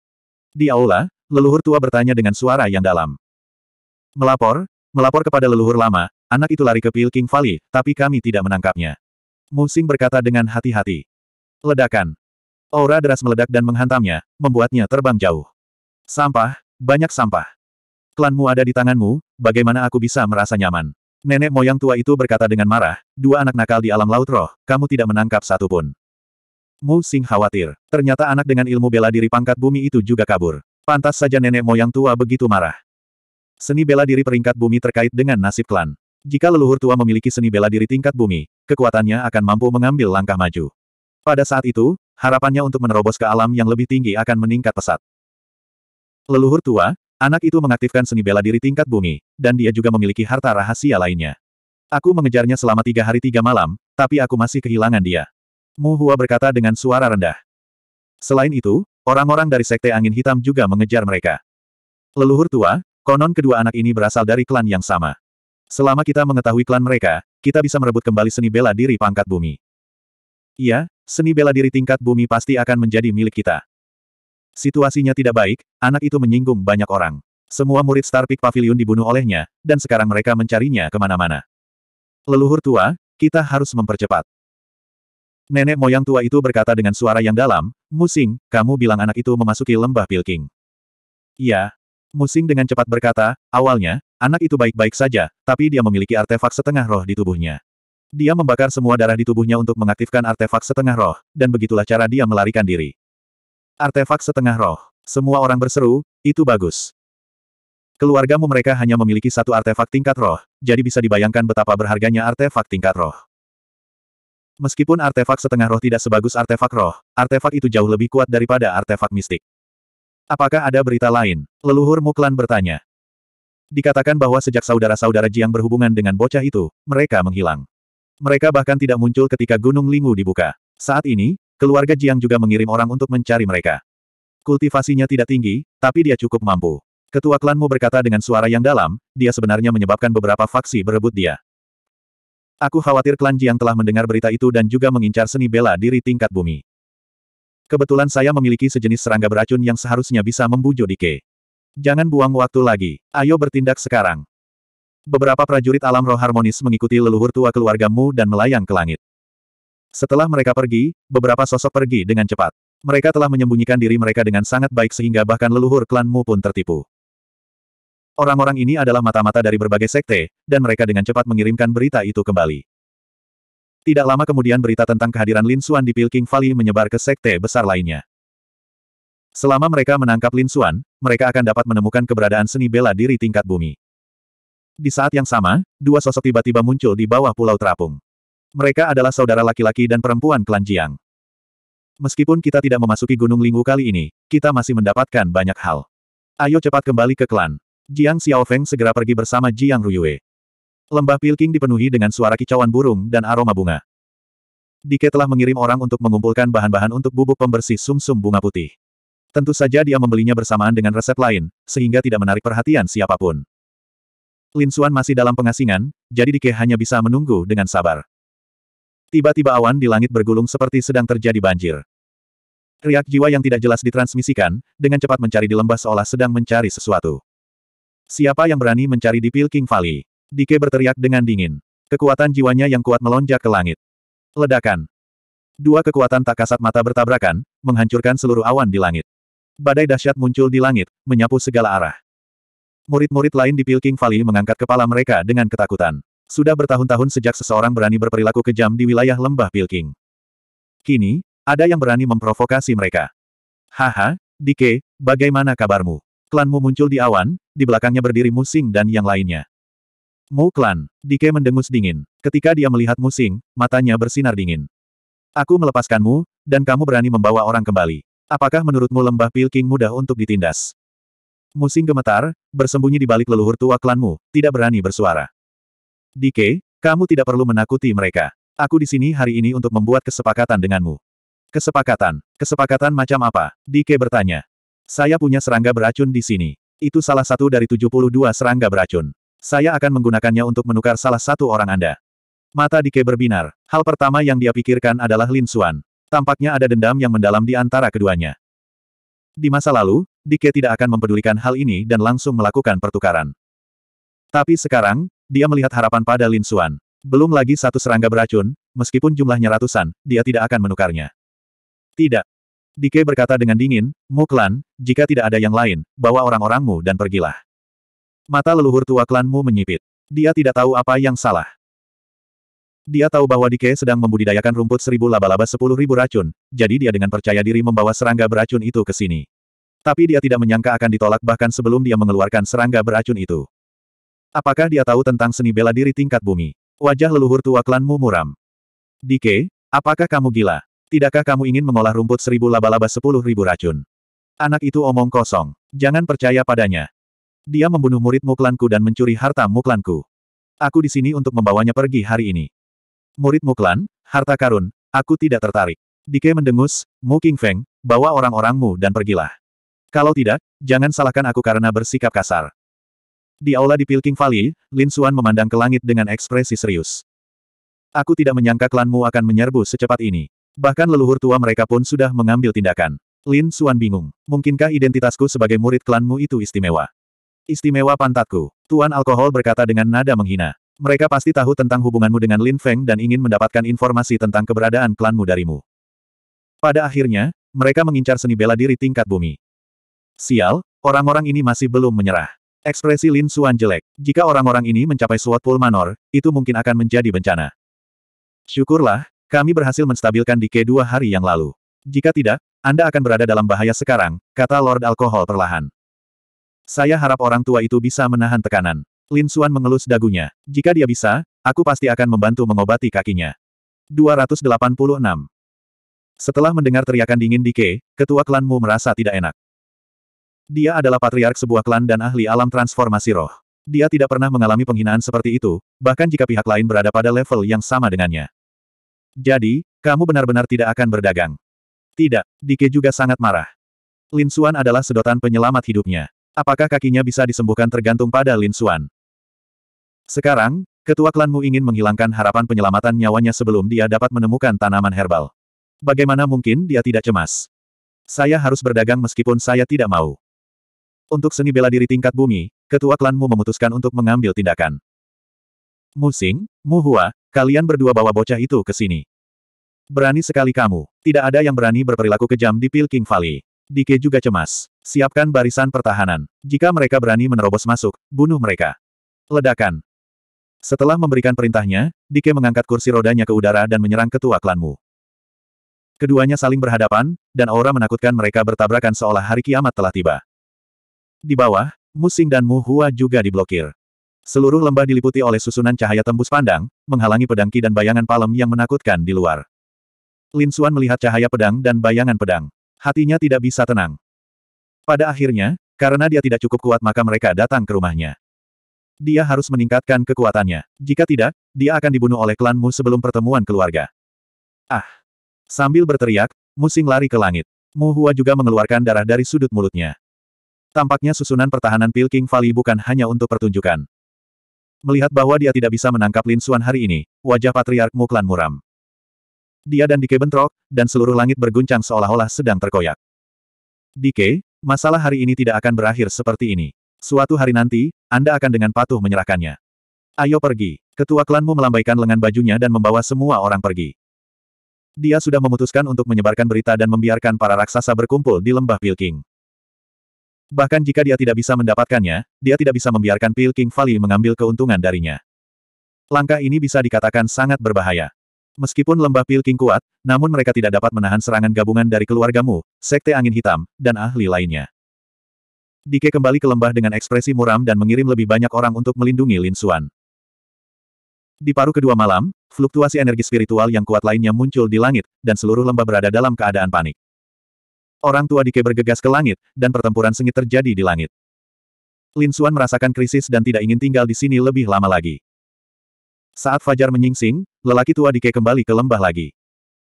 Di aula, leluhur tua bertanya dengan suara yang dalam. Melapor, melapor kepada leluhur lama, anak itu lari ke Pil King Valley, tapi kami tidak menangkapnya. Musim berkata dengan hati-hati. Ledakan. Aura deras meledak dan menghantamnya, membuatnya terbang jauh. Sampah, banyak sampah. Klanmu ada di tanganmu, bagaimana aku bisa merasa nyaman? Nenek moyang tua itu berkata dengan marah, dua anak nakal di alam laut roh, kamu tidak menangkap satupun. Mu Sing khawatir, ternyata anak dengan ilmu bela diri pangkat bumi itu juga kabur. Pantas saja nenek moyang tua begitu marah. Seni bela diri peringkat bumi terkait dengan nasib klan. Jika leluhur tua memiliki seni bela diri tingkat bumi, kekuatannya akan mampu mengambil langkah maju. Pada saat itu, harapannya untuk menerobos ke alam yang lebih tinggi akan meningkat pesat. Leluhur tua, anak itu mengaktifkan seni bela diri tingkat bumi, dan dia juga memiliki harta rahasia lainnya. Aku mengejarnya selama tiga hari tiga malam, tapi aku masih kehilangan dia. Mu Hua berkata dengan suara rendah. Selain itu, orang-orang dari Sekte Angin Hitam juga mengejar mereka. Leluhur tua, konon kedua anak ini berasal dari klan yang sama. Selama kita mengetahui klan mereka, kita bisa merebut kembali seni bela diri pangkat bumi. Iya, seni bela diri tingkat bumi pasti akan menjadi milik kita. Situasinya tidak baik, anak itu menyinggung banyak orang. Semua murid Star Peak Pavilion dibunuh olehnya, dan sekarang mereka mencarinya kemana-mana. Leluhur tua, kita harus mempercepat. Nenek moyang tua itu berkata dengan suara yang dalam, Musing, kamu bilang anak itu memasuki lembah Pilking. Ya, Musing dengan cepat berkata, awalnya, anak itu baik-baik saja, tapi dia memiliki artefak setengah roh di tubuhnya. Dia membakar semua darah di tubuhnya untuk mengaktifkan artefak setengah roh, dan begitulah cara dia melarikan diri. Artefak setengah roh. Semua orang berseru, itu bagus. Keluargamu mereka hanya memiliki satu artefak tingkat roh, jadi bisa dibayangkan betapa berharganya artefak tingkat roh. Meskipun artefak setengah roh tidak sebagus artefak roh, artefak itu jauh lebih kuat daripada artefak mistik. Apakah ada berita lain? Leluhur Muklan bertanya. Dikatakan bahwa sejak saudara-saudara Jiang berhubungan dengan bocah itu, mereka menghilang. Mereka bahkan tidak muncul ketika Gunung Lingu dibuka. Saat ini, Keluarga Jiang juga mengirim orang untuk mencari mereka. Kultivasinya tidak tinggi, tapi dia cukup mampu. Ketua klanmu berkata dengan suara yang dalam, dia sebenarnya menyebabkan beberapa faksi berebut dia. Aku khawatir klan Jiang telah mendengar berita itu dan juga mengincar seni bela diri tingkat bumi. Kebetulan saya memiliki sejenis serangga beracun yang seharusnya bisa membujuk Dike. Jangan buang waktu lagi. Ayo bertindak sekarang. Beberapa prajurit alam roh harmonis mengikuti leluhur tua keluargamu dan melayang ke langit. Setelah mereka pergi, beberapa sosok pergi dengan cepat. Mereka telah menyembunyikan diri mereka dengan sangat baik sehingga bahkan leluhur klanmu pun tertipu. Orang-orang ini adalah mata-mata dari berbagai sekte, dan mereka dengan cepat mengirimkan berita itu kembali. Tidak lama kemudian berita tentang kehadiran Lin Xuan di Pilking Valley menyebar ke sekte besar lainnya. Selama mereka menangkap Lin Xuan, mereka akan dapat menemukan keberadaan seni bela diri tingkat bumi. Di saat yang sama, dua sosok tiba-tiba muncul di bawah Pulau Terapung. Mereka adalah saudara laki-laki dan perempuan klan Jiang. Meskipun kita tidak memasuki Gunung Linggu kali ini, kita masih mendapatkan banyak hal. Ayo cepat kembali ke klan. Jiang Xiaofeng segera pergi bersama Jiang Ruyue. Lembah Pilking dipenuhi dengan suara kicauan burung dan aroma bunga. Dike telah mengirim orang untuk mengumpulkan bahan-bahan untuk bubuk pembersih sumsum -sum bunga putih. Tentu saja dia membelinya bersamaan dengan resep lain, sehingga tidak menarik perhatian siapapun. Lin Xuan masih dalam pengasingan, jadi Dike hanya bisa menunggu dengan sabar. Tiba-tiba awan di langit bergulung seperti sedang terjadi banjir. Riak jiwa yang tidak jelas ditransmisikan, dengan cepat mencari di lembah seolah sedang mencari sesuatu. Siapa yang berani mencari di Pil King Valley? Dike berteriak dengan dingin. Kekuatan jiwanya yang kuat melonjak ke langit. Ledakan. Dua kekuatan tak kasat mata bertabrakan, menghancurkan seluruh awan di langit. Badai dahsyat muncul di langit, menyapu segala arah. Murid-murid lain di Pilking Valley mengangkat kepala mereka dengan ketakutan. Sudah bertahun-tahun sejak seseorang berani berperilaku kejam di wilayah lembah Pilking. Kini, ada yang berani memprovokasi mereka. Haha, Dike, bagaimana kabarmu? Klanmu muncul di awan, di belakangnya berdiri Musing dan yang lainnya. Mu klan, Dike mendengus dingin. Ketika dia melihat Musing, matanya bersinar dingin. Aku melepaskanmu, dan kamu berani membawa orang kembali. Apakah menurutmu lembah Pilking mudah untuk ditindas? Musing gemetar, bersembunyi di balik leluhur tua klanmu, tidak berani bersuara. Dike, kamu tidak perlu menakuti mereka. Aku di sini hari ini untuk membuat kesepakatan denganmu. Kesepakatan? Kesepakatan macam apa? Dike bertanya. Saya punya serangga beracun di sini. Itu salah satu dari 72 serangga beracun. Saya akan menggunakannya untuk menukar salah satu orang Anda. Mata Dike berbinar. Hal pertama yang dia pikirkan adalah Lin Xuan. Tampaknya ada dendam yang mendalam di antara keduanya. Di masa lalu, Dike tidak akan mempedulikan hal ini dan langsung melakukan pertukaran. Tapi sekarang, dia melihat harapan pada Lin Xuan. Belum lagi satu serangga beracun, meskipun jumlahnya ratusan, dia tidak akan menukarnya. Tidak. Dike berkata dengan dingin, Mu Klan, jika tidak ada yang lain, bawa orang-orangmu dan pergilah. Mata leluhur tua klanmu menyipit. Dia tidak tahu apa yang salah. Dia tahu bahwa Dike sedang membudidayakan rumput seribu laba-laba sepuluh ribu racun, jadi dia dengan percaya diri membawa serangga beracun itu ke sini. Tapi dia tidak menyangka akan ditolak bahkan sebelum dia mengeluarkan serangga beracun itu. Apakah dia tahu tentang seni bela diri tingkat bumi? Wajah leluhur tua klanmu muram. Dike, apakah kamu gila? Tidakkah kamu ingin mengolah rumput seribu laba-laba sepuluh ribu racun? Anak itu omong kosong. Jangan percaya padanya. Dia membunuh murid muklanku dan mencuri harta muklanku. Aku di sini untuk membawanya pergi hari ini. Murid muklan, harta karun, aku tidak tertarik. Dike mendengus, Mu King Feng, bawa orang-orangmu dan pergilah. Kalau tidak, jangan salahkan aku karena bersikap kasar. Di aula di Pilking Valley, Lin Suan memandang ke langit dengan ekspresi serius. Aku tidak menyangka klanmu akan menyerbu secepat ini. Bahkan leluhur tua mereka pun sudah mengambil tindakan. Lin Suan bingung. Mungkinkah identitasku sebagai murid klanmu itu istimewa? Istimewa pantatku. Tuan Alkohol berkata dengan nada menghina. Mereka pasti tahu tentang hubunganmu dengan Lin Feng dan ingin mendapatkan informasi tentang keberadaan klanmu darimu. Pada akhirnya, mereka mengincar seni bela diri tingkat bumi. Sial, orang-orang ini masih belum menyerah. Ekspresi Lin Xuan jelek. Jika orang-orang ini mencapai suatu pool manor, itu mungkin akan menjadi bencana. Syukurlah, kami berhasil menstabilkan dike dua hari yang lalu. Jika tidak, Anda akan berada dalam bahaya sekarang, kata Lord Alkohol perlahan. Saya harap orang tua itu bisa menahan tekanan. Lin Xuan mengelus dagunya. Jika dia bisa, aku pasti akan membantu mengobati kakinya. 286. Setelah mendengar teriakan dingin dike, ketua klanmu merasa tidak enak. Dia adalah patriark sebuah klan dan ahli alam transformasi roh. Dia tidak pernah mengalami penghinaan seperti itu, bahkan jika pihak lain berada pada level yang sama dengannya. Jadi, kamu benar-benar tidak akan berdagang. Tidak, Dike juga sangat marah. Lin Xuan adalah sedotan penyelamat hidupnya. Apakah kakinya bisa disembuhkan tergantung pada Lin Xuan? Sekarang, ketua klanmu ingin menghilangkan harapan penyelamatan nyawanya sebelum dia dapat menemukan tanaman herbal. Bagaimana mungkin dia tidak cemas? Saya harus berdagang meskipun saya tidak mau. Untuk seni bela diri tingkat bumi, ketua klanmu memutuskan untuk mengambil tindakan. Musing, Muhua, kalian berdua bawa bocah itu ke sini. Berani sekali kamu. Tidak ada yang berani berperilaku kejam di Pilking Valley. Dike juga cemas. Siapkan barisan pertahanan. Jika mereka berani menerobos masuk, bunuh mereka. Ledakan. Setelah memberikan perintahnya, Dike mengangkat kursi rodanya ke udara dan menyerang ketua klanmu. Keduanya saling berhadapan, dan aura menakutkan mereka bertabrakan seolah hari kiamat telah tiba. Di bawah, Musing dan Mu Hua juga diblokir. Seluruh lembah diliputi oleh susunan cahaya tembus pandang, menghalangi pedang Ki dan bayangan palem yang menakutkan di luar. Lin Suan melihat cahaya pedang dan bayangan pedang. Hatinya tidak bisa tenang. Pada akhirnya, karena dia tidak cukup kuat maka mereka datang ke rumahnya. Dia harus meningkatkan kekuatannya. Jika tidak, dia akan dibunuh oleh Klan Mu sebelum pertemuan keluarga. Ah! Sambil berteriak, Musing lari ke langit. Mu Hua juga mengeluarkan darah dari sudut mulutnya. Tampaknya susunan pertahanan Pilking Valley bukan hanya untuk pertunjukan. Melihat bahwa dia tidak bisa menangkap Lin Xuan hari ini, wajah Patriark Muklan muram. Dia dan Dike bentrok, dan seluruh langit berguncang seolah-olah sedang terkoyak. Dike, masalah hari ini tidak akan berakhir seperti ini. Suatu hari nanti, Anda akan dengan patuh menyerahkannya. Ayo pergi. Ketua klanmu melambaikan lengan bajunya dan membawa semua orang pergi. Dia sudah memutuskan untuk menyebarkan berita dan membiarkan para raksasa berkumpul di lembah Pilking. Bahkan jika dia tidak bisa mendapatkannya, dia tidak bisa membiarkan Pil King Valley mengambil keuntungan darinya. Langkah ini bisa dikatakan sangat berbahaya. Meskipun lembah Pil King kuat, namun mereka tidak dapat menahan serangan gabungan dari keluargamu, Sekte Angin Hitam, dan ahli lainnya. Dike kembali ke lembah dengan ekspresi muram dan mengirim lebih banyak orang untuk melindungi Lin Xuan. Di paruh kedua malam, fluktuasi energi spiritual yang kuat lainnya muncul di langit, dan seluruh lembah berada dalam keadaan panik. Orang tua Dike bergegas ke langit, dan pertempuran sengit terjadi di langit. Lin Xuan merasakan krisis dan tidak ingin tinggal di sini lebih lama lagi. Saat Fajar menyingsing, lelaki tua Dike kembali ke lembah lagi.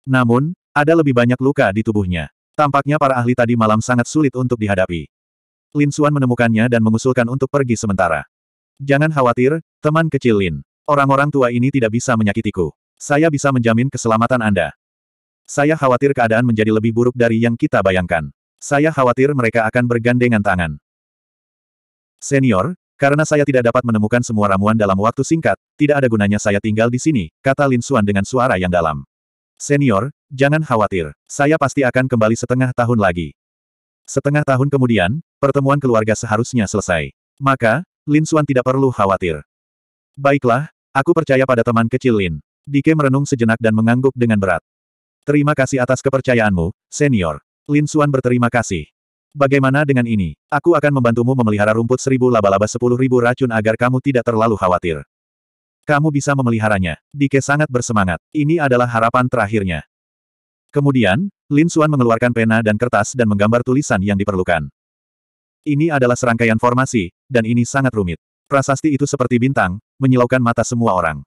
Namun, ada lebih banyak luka di tubuhnya. Tampaknya para ahli tadi malam sangat sulit untuk dihadapi. Lin Xuan menemukannya dan mengusulkan untuk pergi sementara. Jangan khawatir, teman kecil Lin. Orang-orang tua ini tidak bisa menyakitiku. Saya bisa menjamin keselamatan Anda. Saya khawatir keadaan menjadi lebih buruk dari yang kita bayangkan. Saya khawatir mereka akan bergandengan tangan. Senior, karena saya tidak dapat menemukan semua ramuan dalam waktu singkat, tidak ada gunanya saya tinggal di sini, kata Lin Xuan dengan suara yang dalam. Senior, jangan khawatir. Saya pasti akan kembali setengah tahun lagi. Setengah tahun kemudian, pertemuan keluarga seharusnya selesai. Maka, Lin Xuan tidak perlu khawatir. Baiklah, aku percaya pada teman kecil Lin. Dike merenung sejenak dan mengangguk dengan berat. Terima kasih atas kepercayaanmu, senior. Lin Xuan berterima kasih. Bagaimana dengan ini? Aku akan membantumu memelihara rumput seribu laba-laba sepuluh ribu racun agar kamu tidak terlalu khawatir. Kamu bisa memeliharanya. Dike sangat bersemangat. Ini adalah harapan terakhirnya. Kemudian, Lin Xuan mengeluarkan pena dan kertas dan menggambar tulisan yang diperlukan. Ini adalah serangkaian formasi, dan ini sangat rumit. Prasasti itu seperti bintang, menyilaukan mata semua orang.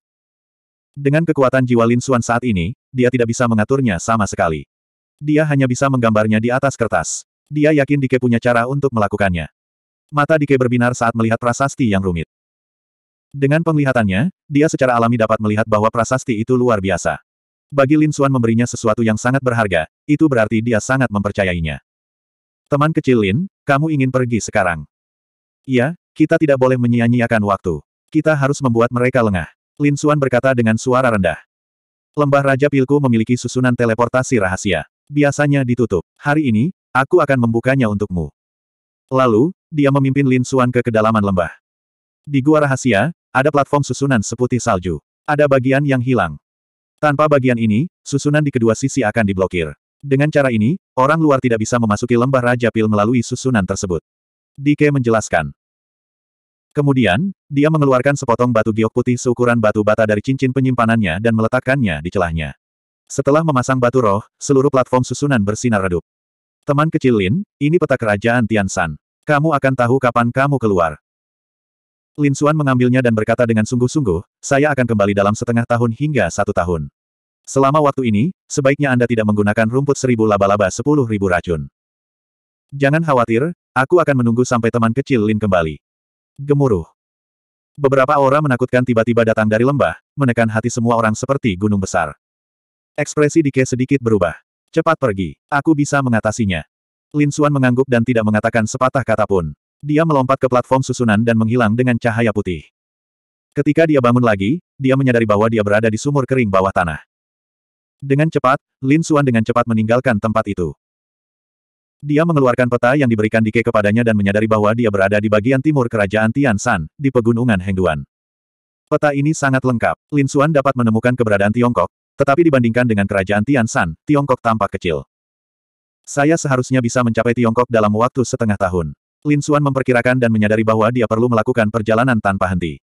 Dengan kekuatan jiwa Lin Xuan saat ini, dia tidak bisa mengaturnya sama sekali. Dia hanya bisa menggambarnya di atas kertas. Dia yakin Dike punya cara untuk melakukannya. Mata Dike berbinar saat melihat prasasti yang rumit. Dengan penglihatannya, dia secara alami dapat melihat bahwa prasasti itu luar biasa. Bagi Lin Xuan memberinya sesuatu yang sangat berharga, itu berarti dia sangat mempercayainya. Teman kecil Lin, kamu ingin pergi sekarang. Iya, kita tidak boleh menyia-nyiakan waktu. Kita harus membuat mereka lengah. Lin Suan berkata dengan suara rendah. Lembah Raja Pilku memiliki susunan teleportasi rahasia. Biasanya ditutup. Hari ini, aku akan membukanya untukmu. Lalu, dia memimpin Lin Suan ke kedalaman lembah. Di gua rahasia, ada platform susunan seputih salju. Ada bagian yang hilang. Tanpa bagian ini, susunan di kedua sisi akan diblokir. Dengan cara ini, orang luar tidak bisa memasuki lembah Raja Pil melalui susunan tersebut. Dike menjelaskan. Kemudian, dia mengeluarkan sepotong batu giok putih seukuran batu bata dari cincin penyimpanannya dan meletakkannya di celahnya. Setelah memasang batu roh, seluruh platform susunan bersinar redup. Teman kecil Lin, ini peta kerajaan Tian San. Kamu akan tahu kapan kamu keluar. Lin Xuan mengambilnya dan berkata dengan sungguh-sungguh, saya akan kembali dalam setengah tahun hingga satu tahun. Selama waktu ini, sebaiknya Anda tidak menggunakan rumput seribu laba-laba sepuluh ribu racun. Jangan khawatir, aku akan menunggu sampai teman kecil Lin kembali. Gemuruh. Beberapa aura menakutkan tiba-tiba datang dari lembah, menekan hati semua orang seperti gunung besar. Ekspresi Dike sedikit berubah. Cepat pergi, aku bisa mengatasinya. Lin Suan mengangguk dan tidak mengatakan sepatah kata pun. Dia melompat ke platform susunan dan menghilang dengan cahaya putih. Ketika dia bangun lagi, dia menyadari bahwa dia berada di sumur kering bawah tanah. Dengan cepat, Lin Suan dengan cepat meninggalkan tempat itu. Dia mengeluarkan peta yang diberikan Dike kepadanya dan menyadari bahwa dia berada di bagian timur kerajaan Tian San, di pegunungan Hengduan. Peta ini sangat lengkap. Lin Xuan dapat menemukan keberadaan Tiongkok, tetapi dibandingkan dengan kerajaan Tian San, Tiongkok tampak kecil. Saya seharusnya bisa mencapai Tiongkok dalam waktu setengah tahun. Lin Xuan memperkirakan dan menyadari bahwa dia perlu melakukan perjalanan tanpa henti.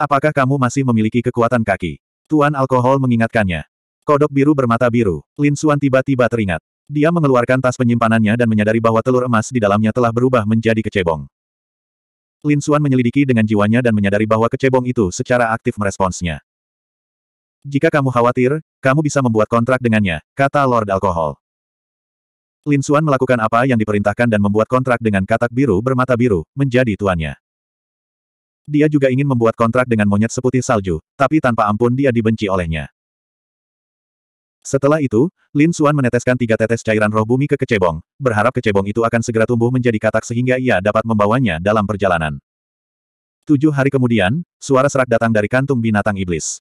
Apakah kamu masih memiliki kekuatan kaki? Tuan Alkohol mengingatkannya. Kodok biru bermata biru, Lin Xuan tiba-tiba teringat. Dia mengeluarkan tas penyimpanannya dan menyadari bahwa telur emas di dalamnya telah berubah menjadi kecebong. Lin Xuan menyelidiki dengan jiwanya dan menyadari bahwa kecebong itu secara aktif meresponsnya. Jika kamu khawatir, kamu bisa membuat kontrak dengannya, kata Lord Alkohol. Lin Xuan melakukan apa yang diperintahkan dan membuat kontrak dengan katak biru bermata biru, menjadi tuannya. Dia juga ingin membuat kontrak dengan monyet seputih salju, tapi tanpa ampun dia dibenci olehnya. Setelah itu, Lin Xuan meneteskan tiga tetes cairan roh bumi ke kecebong, berharap kecebong itu akan segera tumbuh menjadi katak sehingga ia dapat membawanya dalam perjalanan. Tujuh hari kemudian, suara serak datang dari kantung binatang iblis.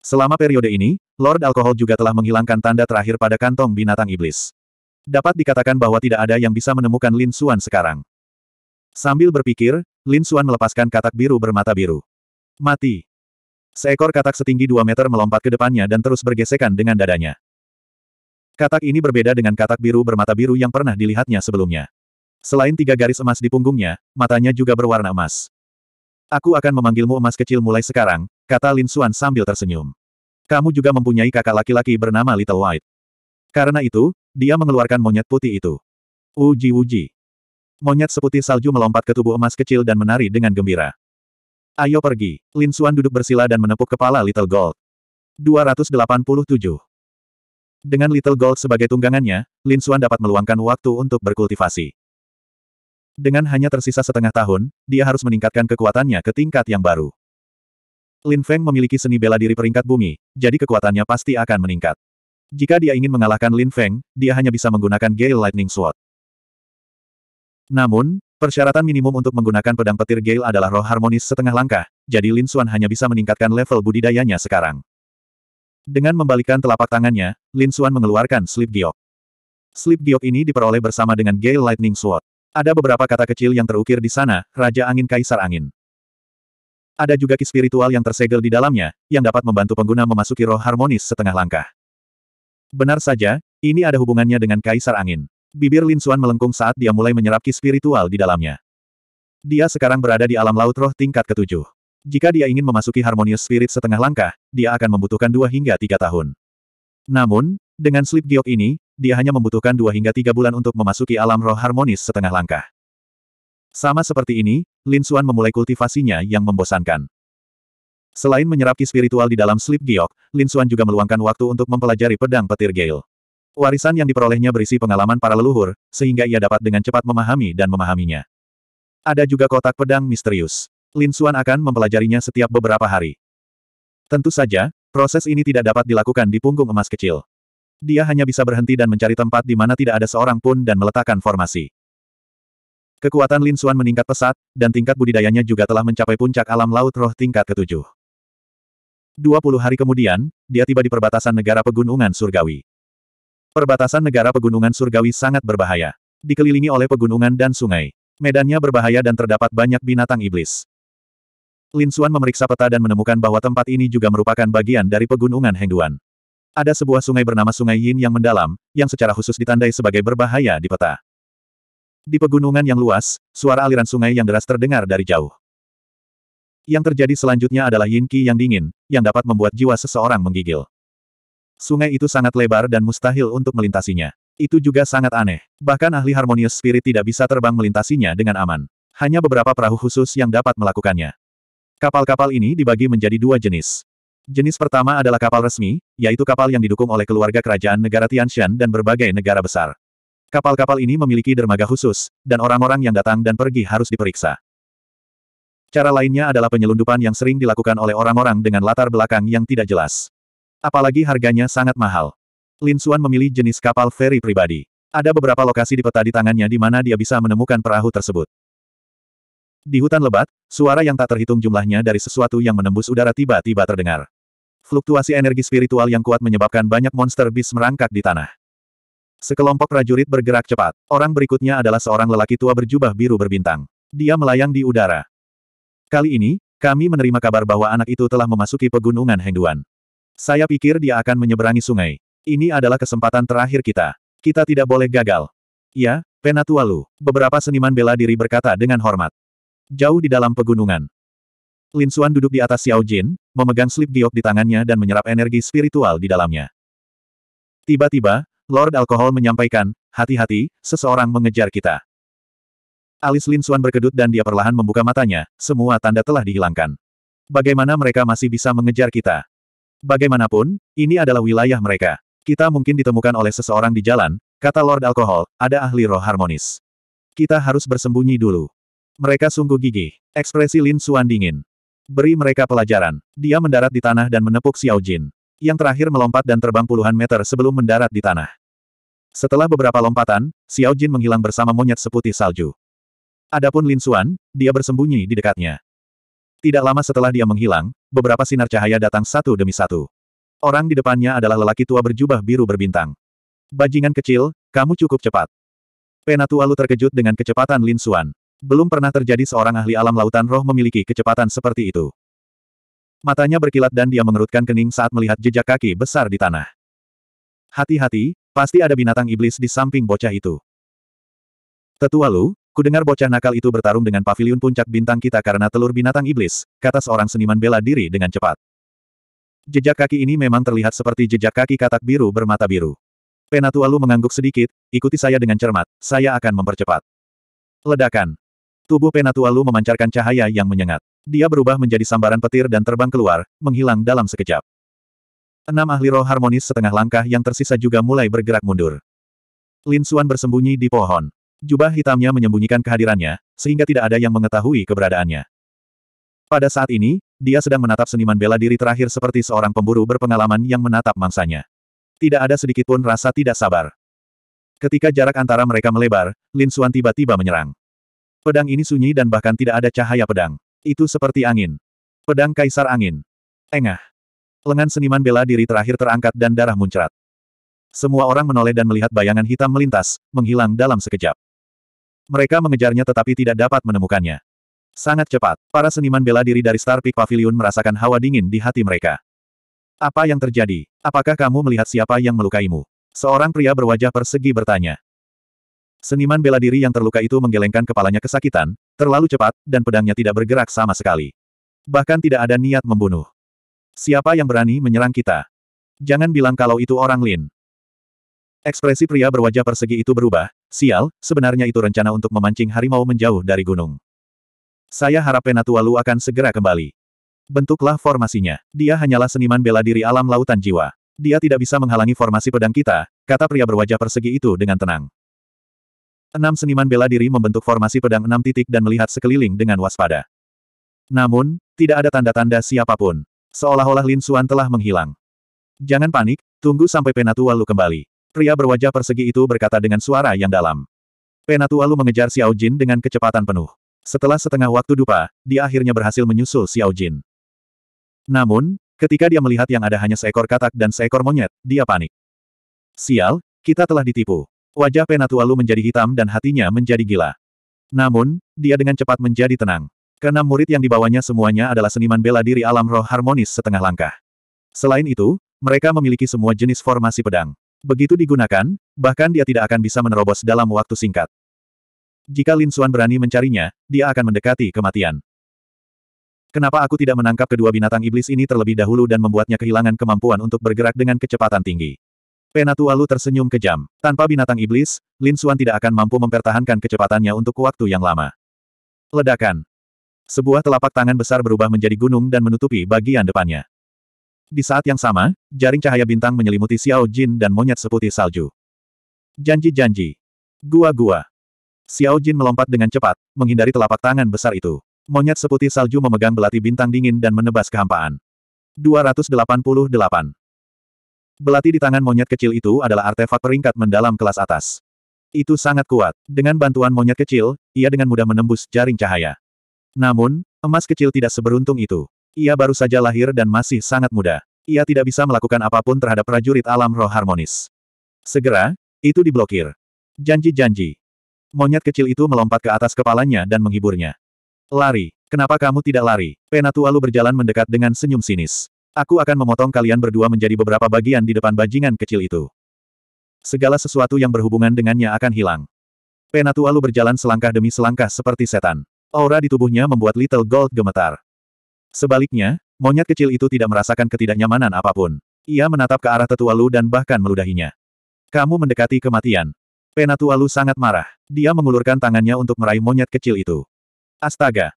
Selama periode ini, Lord Alkohol juga telah menghilangkan tanda terakhir pada kantong binatang iblis. Dapat dikatakan bahwa tidak ada yang bisa menemukan Lin Xuan sekarang. Sambil berpikir, Lin Xuan melepaskan katak biru bermata biru. Mati. Seekor katak setinggi 2 meter melompat ke depannya dan terus bergesekan dengan dadanya. Katak ini berbeda dengan katak biru bermata biru yang pernah dilihatnya sebelumnya. Selain tiga garis emas di punggungnya, matanya juga berwarna emas. Aku akan memanggilmu emas kecil mulai sekarang, kata Lin Suan sambil tersenyum. Kamu juga mempunyai kakak laki-laki bernama Little White. Karena itu, dia mengeluarkan monyet putih itu. Uji-uji. Monyet seputih salju melompat ke tubuh emas kecil dan menari dengan gembira. Ayo pergi. Lin Xuan duduk bersila dan menepuk kepala Little Gold. 287. Dengan Little Gold sebagai tunggangannya, Lin Xuan dapat meluangkan waktu untuk berkultivasi. Dengan hanya tersisa setengah tahun, dia harus meningkatkan kekuatannya ke tingkat yang baru. Lin Feng memiliki seni bela diri peringkat bumi, jadi kekuatannya pasti akan meningkat. Jika dia ingin mengalahkan Lin Feng, dia hanya bisa menggunakan Gale Lightning Sword. Namun, Persyaratan minimum untuk menggunakan pedang petir Gale adalah roh harmonis setengah langkah, jadi Lin Suan hanya bisa meningkatkan level budidayanya sekarang. Dengan membalikkan telapak tangannya, Lin Suan mengeluarkan Slip Giok. Slip Giok ini diperoleh bersama dengan Gale Lightning Sword. Ada beberapa kata kecil yang terukir di sana, Raja Angin Kaisar Angin. Ada juga ki spiritual yang tersegel di dalamnya, yang dapat membantu pengguna memasuki roh harmonis setengah langkah. Benar saja, ini ada hubungannya dengan Kaisar Angin. Bibir Lin Xuan melengkung saat dia mulai menyerap ki spiritual di dalamnya. Dia sekarang berada di alam laut roh tingkat ketujuh. Jika dia ingin memasuki harmonius spirit setengah langkah, dia akan membutuhkan dua hingga tiga tahun. Namun, dengan slip giok ini, dia hanya membutuhkan dua hingga tiga bulan untuk memasuki alam roh harmonis setengah langkah. Sama seperti ini, Lin Xuan memulai kultivasinya yang membosankan. Selain menyerap ki spiritual di dalam slip giok, Lin Xuan juga meluangkan waktu untuk mempelajari pedang petir Gale. Warisan yang diperolehnya berisi pengalaman para leluhur, sehingga ia dapat dengan cepat memahami dan memahaminya. Ada juga kotak pedang misterius. Lin Xuan akan mempelajarinya setiap beberapa hari. Tentu saja, proses ini tidak dapat dilakukan di punggung emas kecil. Dia hanya bisa berhenti dan mencari tempat di mana tidak ada seorang pun dan meletakkan formasi. Kekuatan Lin Xuan meningkat pesat, dan tingkat budidayanya juga telah mencapai puncak alam laut roh tingkat ketujuh. 20 hari kemudian, dia tiba di perbatasan negara pegunungan surgawi. Perbatasan negara pegunungan surgawi sangat berbahaya. Dikelilingi oleh pegunungan dan sungai. Medannya berbahaya dan terdapat banyak binatang iblis. Lin Xuan memeriksa peta dan menemukan bahwa tempat ini juga merupakan bagian dari pegunungan Hengduan. Ada sebuah sungai bernama Sungai Yin yang mendalam, yang secara khusus ditandai sebagai berbahaya di peta. Di pegunungan yang luas, suara aliran sungai yang deras terdengar dari jauh. Yang terjadi selanjutnya adalah yin qi yang dingin, yang dapat membuat jiwa seseorang menggigil. Sungai itu sangat lebar dan mustahil untuk melintasinya. Itu juga sangat aneh. Bahkan ahli harmonius spirit tidak bisa terbang melintasinya dengan aman. Hanya beberapa perahu khusus yang dapat melakukannya. Kapal-kapal ini dibagi menjadi dua jenis. Jenis pertama adalah kapal resmi, yaitu kapal yang didukung oleh keluarga kerajaan negara Tianshan dan berbagai negara besar. Kapal-kapal ini memiliki dermaga khusus, dan orang-orang yang datang dan pergi harus diperiksa. Cara lainnya adalah penyelundupan yang sering dilakukan oleh orang-orang dengan latar belakang yang tidak jelas. Apalagi harganya sangat mahal. Lin Suan memilih jenis kapal feri pribadi. Ada beberapa lokasi di peta di tangannya di mana dia bisa menemukan perahu tersebut. Di hutan lebat, suara yang tak terhitung jumlahnya dari sesuatu yang menembus udara tiba-tiba terdengar. Fluktuasi energi spiritual yang kuat menyebabkan banyak monster bis merangkak di tanah. Sekelompok prajurit bergerak cepat. Orang berikutnya adalah seorang lelaki tua berjubah biru berbintang. Dia melayang di udara. Kali ini, kami menerima kabar bahwa anak itu telah memasuki pegunungan Hengduan. Saya pikir dia akan menyeberangi sungai. Ini adalah kesempatan terakhir kita. Kita tidak boleh gagal. Ya, Penatualu. Beberapa seniman bela diri berkata dengan hormat. Jauh di dalam pegunungan. Lin Xuan duduk di atas Xiao Jin, memegang slip giok di tangannya dan menyerap energi spiritual di dalamnya. Tiba-tiba, Lord Alkohol menyampaikan, hati-hati, seseorang mengejar kita. Alis Lin Xuan berkedut dan dia perlahan membuka matanya, semua tanda telah dihilangkan. Bagaimana mereka masih bisa mengejar kita? Bagaimanapun, ini adalah wilayah mereka. Kita mungkin ditemukan oleh seseorang di jalan, kata Lord Alkohol, ada ahli roh harmonis. Kita harus bersembunyi dulu. Mereka sungguh gigih. Ekspresi Lin Suan dingin. Beri mereka pelajaran. Dia mendarat di tanah dan menepuk Xiao Jin. Yang terakhir melompat dan terbang puluhan meter sebelum mendarat di tanah. Setelah beberapa lompatan, Xiao Jin menghilang bersama monyet seputih salju. Adapun Lin Xuan, dia bersembunyi di dekatnya. Tidak lama setelah dia menghilang, beberapa sinar cahaya datang satu demi satu. Orang di depannya adalah lelaki tua berjubah biru berbintang. Bajingan kecil, kamu cukup cepat. Penatua Lu terkejut dengan kecepatan Lin Xuan. Belum pernah terjadi seorang ahli alam lautan roh memiliki kecepatan seperti itu. Matanya berkilat dan dia mengerutkan kening saat melihat jejak kaki besar di tanah. Hati-hati, pasti ada binatang iblis di samping bocah itu. Tetua Lu, Kudengar bocah nakal itu bertarung dengan pavilion puncak bintang kita karena telur binatang iblis, kata seorang seniman bela diri dengan cepat. Jejak kaki ini memang terlihat seperti jejak kaki katak biru bermata biru. Penatua Lu mengangguk sedikit, ikuti saya dengan cermat, saya akan mempercepat. Ledakan. Tubuh Penatua Lu memancarkan cahaya yang menyengat. Dia berubah menjadi sambaran petir dan terbang keluar, menghilang dalam sekejap. Enam ahli roh harmonis setengah langkah yang tersisa juga mulai bergerak mundur. Lin Suan bersembunyi di pohon. Jubah hitamnya menyembunyikan kehadirannya, sehingga tidak ada yang mengetahui keberadaannya. Pada saat ini, dia sedang menatap seniman bela diri terakhir seperti seorang pemburu berpengalaman yang menatap mangsanya. Tidak ada sedikitpun rasa tidak sabar. Ketika jarak antara mereka melebar, Lin Suan tiba-tiba menyerang. Pedang ini sunyi dan bahkan tidak ada cahaya pedang. Itu seperti angin. Pedang Kaisar Angin. Engah. Lengan seniman bela diri terakhir terangkat dan darah muncrat. Semua orang menoleh dan melihat bayangan hitam melintas, menghilang dalam sekejap. Mereka mengejarnya tetapi tidak dapat menemukannya. Sangat cepat, para seniman bela diri dari Star Peak Pavilion merasakan hawa dingin di hati mereka. Apa yang terjadi? Apakah kamu melihat siapa yang melukaimu? Seorang pria berwajah persegi bertanya. Seniman bela diri yang terluka itu menggelengkan kepalanya kesakitan, terlalu cepat, dan pedangnya tidak bergerak sama sekali. Bahkan tidak ada niat membunuh. Siapa yang berani menyerang kita? Jangan bilang kalau itu orang Lin. Ekspresi pria berwajah persegi itu berubah, sial, sebenarnya itu rencana untuk memancing harimau menjauh dari gunung. Saya harap Penatua Lu akan segera kembali. Bentuklah formasinya. Dia hanyalah seniman bela diri alam lautan jiwa. Dia tidak bisa menghalangi formasi pedang kita, kata pria berwajah persegi itu dengan tenang. Enam seniman bela diri membentuk formasi pedang enam titik dan melihat sekeliling dengan waspada. Namun, tidak ada tanda-tanda siapapun. Seolah-olah Lin Suan telah menghilang. Jangan panik, tunggu sampai Penatua Lu kembali. Pria berwajah persegi itu berkata dengan suara yang dalam. Penatu Alu mengejar Xiao Jin dengan kecepatan penuh. Setelah setengah waktu dupa, dia akhirnya berhasil menyusul Xiao Jin. Namun, ketika dia melihat yang ada hanya seekor katak dan seekor monyet, dia panik. Sial, kita telah ditipu. Wajah Penatu Alu menjadi hitam dan hatinya menjadi gila. Namun, dia dengan cepat menjadi tenang. karena murid yang dibawanya semuanya adalah seniman bela diri alam roh harmonis setengah langkah. Selain itu, mereka memiliki semua jenis formasi pedang. Begitu digunakan, bahkan dia tidak akan bisa menerobos dalam waktu singkat. Jika Lin Xuan berani mencarinya, dia akan mendekati kematian. Kenapa aku tidak menangkap kedua binatang iblis ini terlebih dahulu dan membuatnya kehilangan kemampuan untuk bergerak dengan kecepatan tinggi? Lu tersenyum kejam. Tanpa binatang iblis, Lin Xuan tidak akan mampu mempertahankan kecepatannya untuk waktu yang lama. Ledakan. Sebuah telapak tangan besar berubah menjadi gunung dan menutupi bagian depannya. Di saat yang sama, jaring cahaya bintang menyelimuti Xiao Jin dan monyet seputih salju. Janji-janji. Gua-gua. Xiao Jin melompat dengan cepat, menghindari telapak tangan besar itu. Monyet seputih salju memegang belati bintang dingin dan menebas kehampaan. 288. Belati di tangan monyet kecil itu adalah artefak peringkat mendalam kelas atas. Itu sangat kuat. Dengan bantuan monyet kecil, ia dengan mudah menembus jaring cahaya. Namun, emas kecil tidak seberuntung itu. Ia baru saja lahir dan masih sangat muda. Ia tidak bisa melakukan apapun terhadap prajurit alam roh harmonis. Segera, itu diblokir. Janji-janji. Monyet kecil itu melompat ke atas kepalanya dan menghiburnya. Lari. Kenapa kamu tidak lari? Penatua lu berjalan mendekat dengan senyum sinis. Aku akan memotong kalian berdua menjadi beberapa bagian di depan bajingan kecil itu. Segala sesuatu yang berhubungan dengannya akan hilang. Penatua lu berjalan selangkah demi selangkah seperti setan. Aura di tubuhnya membuat Little Gold gemetar. Sebaliknya, monyet kecil itu tidak merasakan ketidaknyamanan apapun. Ia menatap ke arah tetua Lu dan bahkan meludahinya. Kamu mendekati kematian. Penatua Lu sangat marah. Dia mengulurkan tangannya untuk meraih monyet kecil itu. Astaga!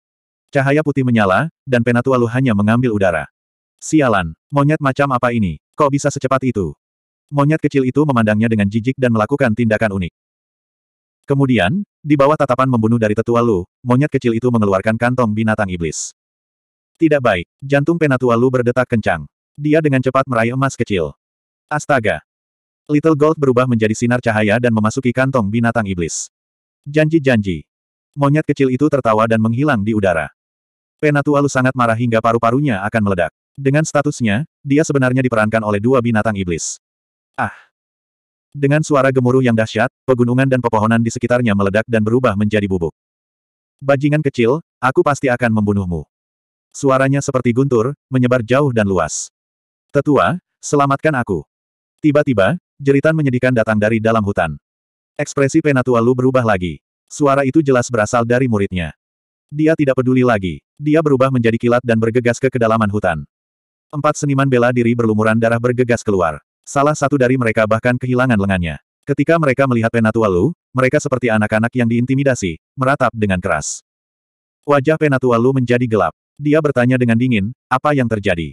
Cahaya putih menyala, dan Penatua Lu hanya mengambil udara. Sialan, monyet macam apa ini? Kok bisa secepat itu? Monyet kecil itu memandangnya dengan jijik dan melakukan tindakan unik. Kemudian, di bawah tatapan membunuh dari tetua Lu, monyet kecil itu mengeluarkan kantong binatang iblis. Tidak baik. Jantung penatua Lu berdetak kencang. Dia dengan cepat meraih emas kecil. Astaga. Little Gold berubah menjadi sinar cahaya dan memasuki kantong binatang iblis. Janji-janji. Monyet kecil itu tertawa dan menghilang di udara. Penatua Lu sangat marah hingga paru-parunya akan meledak. Dengan statusnya, dia sebenarnya diperankan oleh dua binatang iblis. Ah! Dengan suara gemuruh yang dahsyat, pegunungan dan pepohonan di sekitarnya meledak dan berubah menjadi bubuk. Bajingan kecil, aku pasti akan membunuhmu. Suaranya seperti guntur, menyebar jauh dan luas. Tetua, selamatkan aku. Tiba-tiba, jeritan menyedihkan datang dari dalam hutan. Ekspresi Penatua Lu berubah lagi. Suara itu jelas berasal dari muridnya. Dia tidak peduli lagi. Dia berubah menjadi kilat dan bergegas ke kedalaman hutan. Empat seniman bela diri berlumuran darah bergegas keluar. Salah satu dari mereka bahkan kehilangan lengannya. Ketika mereka melihat Penatua Lu, mereka seperti anak-anak yang diintimidasi, meratap dengan keras. Wajah Penatua Lu menjadi gelap. Dia bertanya dengan dingin, apa yang terjadi?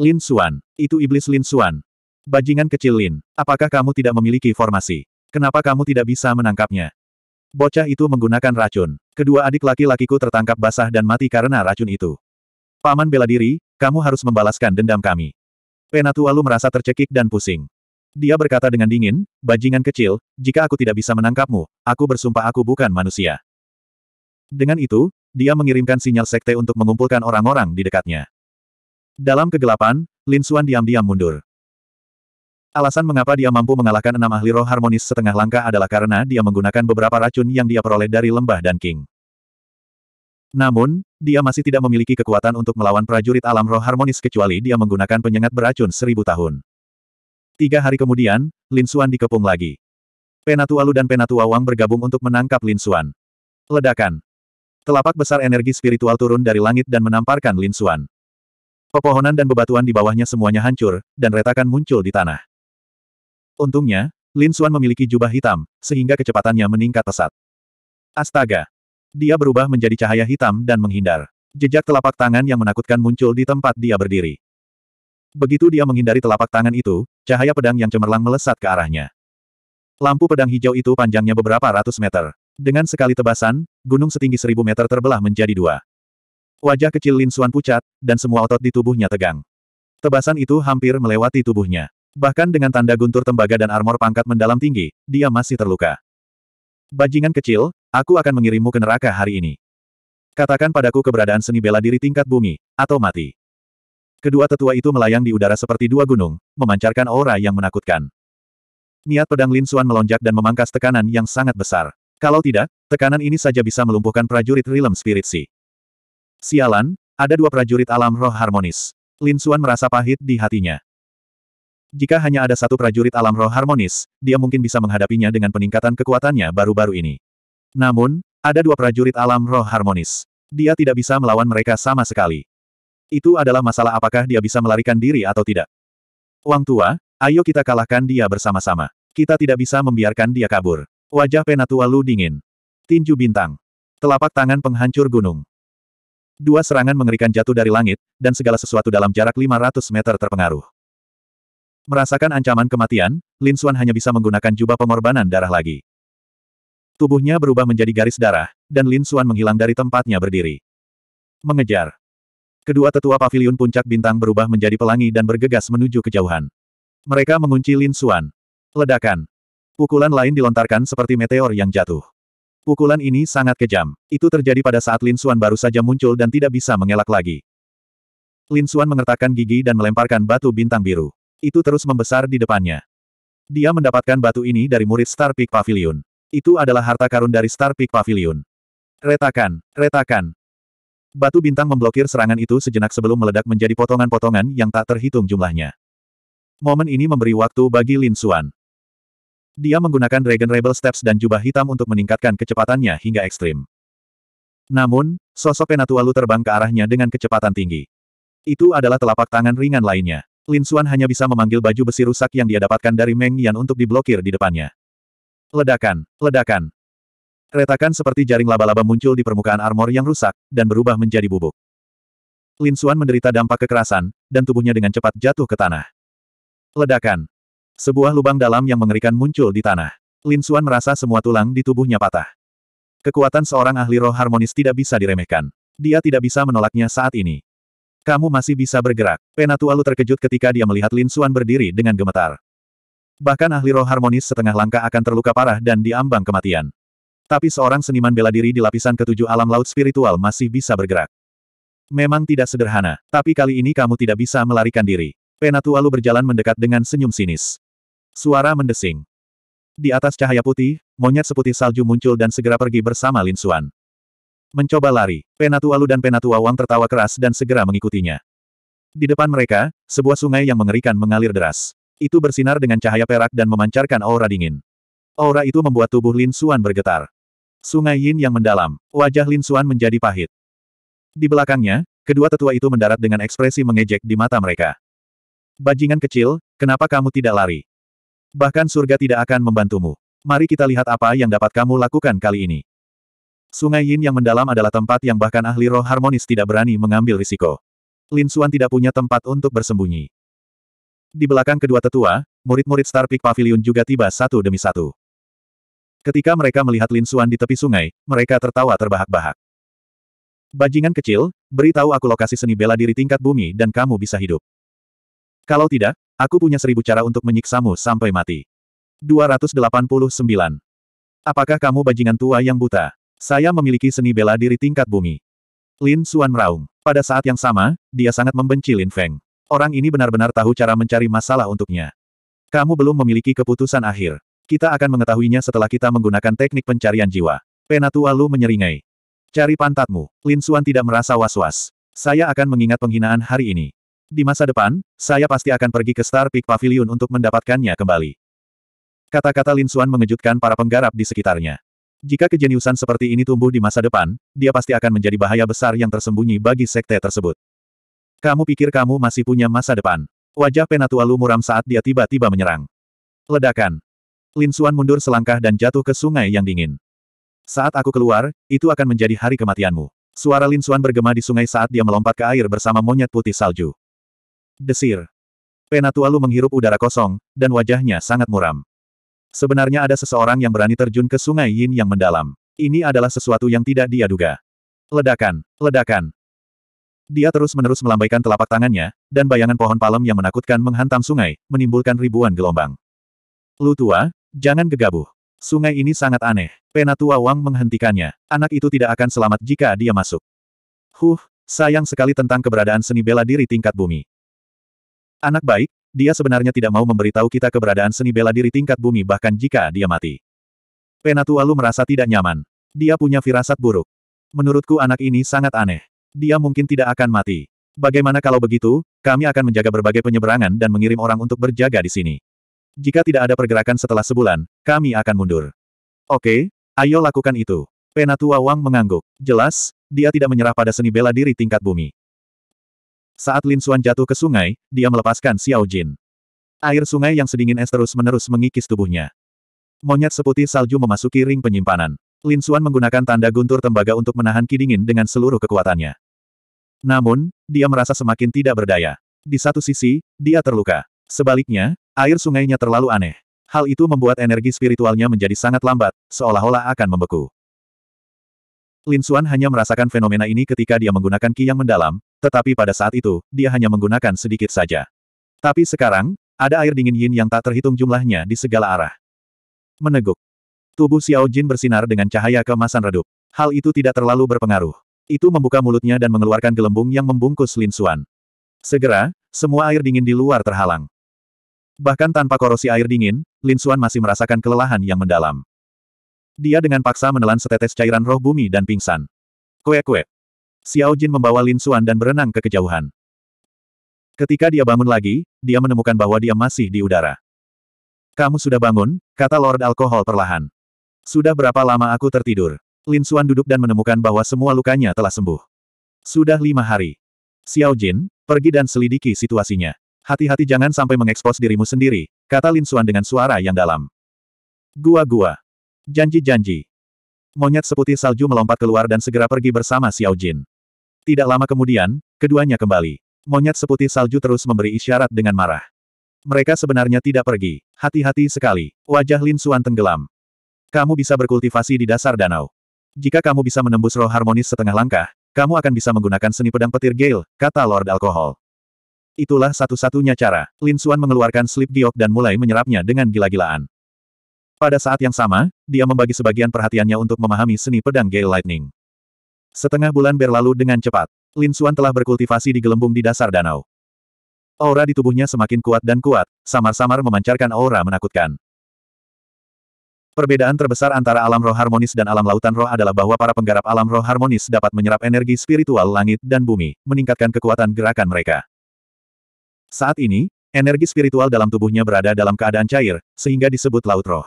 Lin Suan? Itu iblis Lin Suan, Bajingan kecil Lin, apakah kamu tidak memiliki formasi? Kenapa kamu tidak bisa menangkapnya? Bocah itu menggunakan racun. Kedua adik laki-lakiku tertangkap basah dan mati karena racun itu. Paman bela diri, kamu harus membalaskan dendam kami. Penatualu merasa tercekik dan pusing. Dia berkata dengan dingin, bajingan kecil, jika aku tidak bisa menangkapmu, aku bersumpah aku bukan manusia. Dengan itu, dia mengirimkan sinyal sekte untuk mengumpulkan orang-orang di dekatnya. Dalam kegelapan, Lin Xuan diam-diam mundur. Alasan mengapa dia mampu mengalahkan enam ahli roh harmonis setengah langkah adalah karena dia menggunakan beberapa racun yang dia peroleh dari lembah dan king. Namun, dia masih tidak memiliki kekuatan untuk melawan prajurit alam roh harmonis kecuali dia menggunakan penyengat beracun seribu tahun. Tiga hari kemudian, Lin Xuan dikepung lagi. Penatua Lu dan Penatua Wang bergabung untuk menangkap Lin Xuan. Ledakan. Telapak besar energi spiritual turun dari langit dan menamparkan Lin Xuan. Pepohonan dan bebatuan di bawahnya semuanya hancur, dan retakan muncul di tanah. Untungnya, Lin Xuan memiliki jubah hitam, sehingga kecepatannya meningkat pesat. Astaga! Dia berubah menjadi cahaya hitam dan menghindar. Jejak telapak tangan yang menakutkan muncul di tempat dia berdiri. Begitu dia menghindari telapak tangan itu, cahaya pedang yang cemerlang melesat ke arahnya. Lampu pedang hijau itu panjangnya beberapa ratus meter. Dengan sekali tebasan, gunung setinggi seribu meter terbelah menjadi dua. Wajah kecil Lin Xuan pucat, dan semua otot di tubuhnya tegang. Tebasan itu hampir melewati tubuhnya. Bahkan dengan tanda guntur tembaga dan armor pangkat mendalam tinggi, dia masih terluka. Bajingan kecil, aku akan mengirimmu ke neraka hari ini. Katakan padaku keberadaan seni bela diri tingkat bumi, atau mati. Kedua tetua itu melayang di udara seperti dua gunung, memancarkan aura yang menakutkan. Niat pedang Lin Xuan melonjak dan memangkas tekanan yang sangat besar. Kalau tidak, tekanan ini saja bisa melumpuhkan prajurit Realm Spirit Sea. Sialan, ada dua prajurit alam roh harmonis. Lin Xuan merasa pahit di hatinya. Jika hanya ada satu prajurit alam roh harmonis, dia mungkin bisa menghadapinya dengan peningkatan kekuatannya baru-baru ini. Namun, ada dua prajurit alam roh harmonis. Dia tidak bisa melawan mereka sama sekali. Itu adalah masalah apakah dia bisa melarikan diri atau tidak. Wang Tua, ayo kita kalahkan dia bersama-sama. Kita tidak bisa membiarkan dia kabur. Wajah penatua Lu dingin. Tinju bintang. Telapak tangan penghancur gunung. Dua serangan mengerikan jatuh dari langit, dan segala sesuatu dalam jarak 500 meter terpengaruh. Merasakan ancaman kematian, Lin Xuan hanya bisa menggunakan jubah pengorbanan darah lagi. Tubuhnya berubah menjadi garis darah, dan Lin Xuan menghilang dari tempatnya berdiri. Mengejar. Kedua tetua pavilion puncak bintang berubah menjadi pelangi dan bergegas menuju kejauhan. Mereka mengunci Lin Xuan. Ledakan. Pukulan lain dilontarkan seperti meteor yang jatuh. Pukulan ini sangat kejam. Itu terjadi pada saat Lin Xuan baru saja muncul dan tidak bisa mengelak lagi. Lin Xuan mengertakkan gigi dan melemparkan batu bintang biru. Itu terus membesar di depannya. Dia mendapatkan batu ini dari murid Star Peak Pavilion. Itu adalah harta karun dari Star Peak Pavilion. Retakan, retakan. Batu bintang memblokir serangan itu sejenak sebelum meledak menjadi potongan-potongan yang tak terhitung jumlahnya. Momen ini memberi waktu bagi Lin Xuan. Dia menggunakan Dragon Rebel Steps dan jubah hitam untuk meningkatkan kecepatannya hingga ekstrim. Namun, sosok Penatualu terbang ke arahnya dengan kecepatan tinggi. Itu adalah telapak tangan ringan lainnya. Lin Xuan hanya bisa memanggil baju besi rusak yang dia dapatkan dari Meng Yan untuk diblokir di depannya. Ledakan, ledakan. Retakan seperti jaring laba-laba muncul di permukaan armor yang rusak, dan berubah menjadi bubuk. Lin Xuan menderita dampak kekerasan, dan tubuhnya dengan cepat jatuh ke tanah. Ledakan, sebuah lubang dalam yang mengerikan muncul di tanah. Lin Xuan merasa semua tulang di tubuhnya patah. Kekuatan seorang ahli roh harmonis tidak bisa diremehkan. Dia tidak bisa menolaknya saat ini. Kamu masih bisa bergerak. Penatualu terkejut ketika dia melihat Lin Xuan berdiri dengan gemetar. Bahkan ahli roh harmonis setengah langkah akan terluka parah dan diambang kematian. Tapi seorang seniman bela diri di lapisan ketujuh alam laut spiritual masih bisa bergerak. Memang tidak sederhana, tapi kali ini kamu tidak bisa melarikan diri. Penatualu berjalan mendekat dengan senyum sinis. Suara mendesing. Di atas cahaya putih, monyet seputih salju muncul dan segera pergi bersama Lin Xuan. Mencoba lari, Penatua Lu dan Penatua Wang tertawa keras dan segera mengikutinya. Di depan mereka, sebuah sungai yang mengerikan mengalir deras. Itu bersinar dengan cahaya perak dan memancarkan aura dingin. Aura itu membuat tubuh Lin Xuan bergetar. Sungai Yin yang mendalam, wajah Lin Xuan menjadi pahit. Di belakangnya, kedua tetua itu mendarat dengan ekspresi mengejek di mata mereka. Bajingan kecil, kenapa kamu tidak lari? Bahkan surga tidak akan membantumu. Mari kita lihat apa yang dapat kamu lakukan kali ini. Sungai Yin yang mendalam adalah tempat yang bahkan ahli roh harmonis tidak berani mengambil risiko. Lin Xuan tidak punya tempat untuk bersembunyi. Di belakang kedua tetua, murid-murid Star Peak Pavilion juga tiba satu demi satu. Ketika mereka melihat Lin Xuan di tepi sungai, mereka tertawa terbahak-bahak. Bajingan kecil, beritahu aku lokasi seni bela diri tingkat bumi dan kamu bisa hidup. Kalau tidak, Aku punya seribu cara untuk menyiksamu sampai mati. 289. Apakah kamu bajingan tua yang buta? Saya memiliki seni bela diri tingkat bumi. Lin Suan meraung. Pada saat yang sama, dia sangat membenci Lin Feng. Orang ini benar-benar tahu cara mencari masalah untuknya. Kamu belum memiliki keputusan akhir. Kita akan mengetahuinya setelah kita menggunakan teknik pencarian jiwa. Penatua Lu menyeringai. Cari pantatmu. Lin Suan tidak merasa was-was. Saya akan mengingat penghinaan hari ini. Di masa depan, saya pasti akan pergi ke Star Peak Pavilion untuk mendapatkannya kembali. Kata-kata Lin Suan mengejutkan para penggarap di sekitarnya. Jika kejeniusan seperti ini tumbuh di masa depan, dia pasti akan menjadi bahaya besar yang tersembunyi bagi sekte tersebut. Kamu pikir kamu masih punya masa depan? Wajah Penatua Lu muram saat dia tiba-tiba menyerang. Ledakan. Lin Suan mundur selangkah dan jatuh ke sungai yang dingin. Saat aku keluar, itu akan menjadi hari kematianmu. Suara Lin Suan bergema di sungai saat dia melompat ke air bersama monyet putih salju. Desir. Penatua Lu menghirup udara kosong, dan wajahnya sangat muram. Sebenarnya ada seseorang yang berani terjun ke sungai Yin yang mendalam. Ini adalah sesuatu yang tidak dia duga. Ledakan, ledakan. Dia terus-menerus melambaikan telapak tangannya, dan bayangan pohon palem yang menakutkan menghantam sungai, menimbulkan ribuan gelombang. Lu tua, jangan gegabah. Sungai ini sangat aneh. Penatua Wang menghentikannya. Anak itu tidak akan selamat jika dia masuk. Huh, sayang sekali tentang keberadaan seni bela diri tingkat bumi. Anak baik, dia sebenarnya tidak mau memberitahu kita keberadaan seni bela diri tingkat bumi bahkan jika dia mati. Penatua lu merasa tidak nyaman. Dia punya firasat buruk. Menurutku anak ini sangat aneh. Dia mungkin tidak akan mati. Bagaimana kalau begitu, kami akan menjaga berbagai penyeberangan dan mengirim orang untuk berjaga di sini. Jika tidak ada pergerakan setelah sebulan, kami akan mundur. Oke, ayo lakukan itu. Penatua Wang mengangguk. Jelas, dia tidak menyerah pada seni bela diri tingkat bumi. Saat Lin Xuan jatuh ke sungai, dia melepaskan Xiao Jin. Air sungai yang sedingin es terus-menerus mengikis tubuhnya. Monyet seputih salju memasuki ring penyimpanan. Lin Xuan menggunakan tanda guntur tembaga untuk menahan ki dingin dengan seluruh kekuatannya. Namun, dia merasa semakin tidak berdaya. Di satu sisi, dia terluka. Sebaliknya, air sungainya terlalu aneh. Hal itu membuat energi spiritualnya menjadi sangat lambat, seolah-olah akan membeku. Lin Xuan hanya merasakan fenomena ini ketika dia menggunakan ki yang mendalam, tetapi pada saat itu, dia hanya menggunakan sedikit saja. Tapi sekarang, ada air dingin yin yang tak terhitung jumlahnya di segala arah. Meneguk. Tubuh Xiao Jin bersinar dengan cahaya kemasan redup. Hal itu tidak terlalu berpengaruh. Itu membuka mulutnya dan mengeluarkan gelembung yang membungkus Lin Xuan. Segera, semua air dingin di luar terhalang. Bahkan tanpa korosi air dingin, Lin Xuan masih merasakan kelelahan yang mendalam. Dia dengan paksa menelan setetes cairan roh bumi dan pingsan. Kuek-kuek. Xiao Jin membawa Lin Xuan dan berenang ke kejauhan. Ketika dia bangun lagi, dia menemukan bahwa dia masih di udara. Kamu sudah bangun, kata Lord Alkohol perlahan. Sudah berapa lama aku tertidur? Lin Xuan duduk dan menemukan bahwa semua lukanya telah sembuh. Sudah lima hari. Xiao Jin, pergi dan selidiki situasinya. Hati-hati jangan sampai mengekspos dirimu sendiri, kata Lin Xuan dengan suara yang dalam. Gua-gua. Janji-janji. Monyet seputih salju melompat keluar dan segera pergi bersama Xiao Jin. Tidak lama kemudian, keduanya kembali. Monyet seputih salju terus memberi isyarat dengan marah. Mereka sebenarnya tidak pergi. Hati-hati sekali. Wajah Lin Suan tenggelam. Kamu bisa berkultivasi di dasar danau. Jika kamu bisa menembus roh harmonis setengah langkah, kamu akan bisa menggunakan seni pedang petir Gale, kata Lord Alkohol. Itulah satu-satunya cara. Lin Suan mengeluarkan slip giok dan mulai menyerapnya dengan gila-gilaan. Pada saat yang sama, dia membagi sebagian perhatiannya untuk memahami seni pedang Gale Lightning. Setengah bulan berlalu dengan cepat. Lin Xuan telah berkultivasi di gelembung di dasar danau. Aura di tubuhnya semakin kuat dan kuat, samar-samar memancarkan aura menakutkan. Perbedaan terbesar antara alam roh harmonis dan alam lautan roh adalah bahwa para penggarap alam roh harmonis dapat menyerap energi spiritual langit dan bumi, meningkatkan kekuatan gerakan mereka. Saat ini, energi spiritual dalam tubuhnya berada dalam keadaan cair, sehingga disebut laut roh.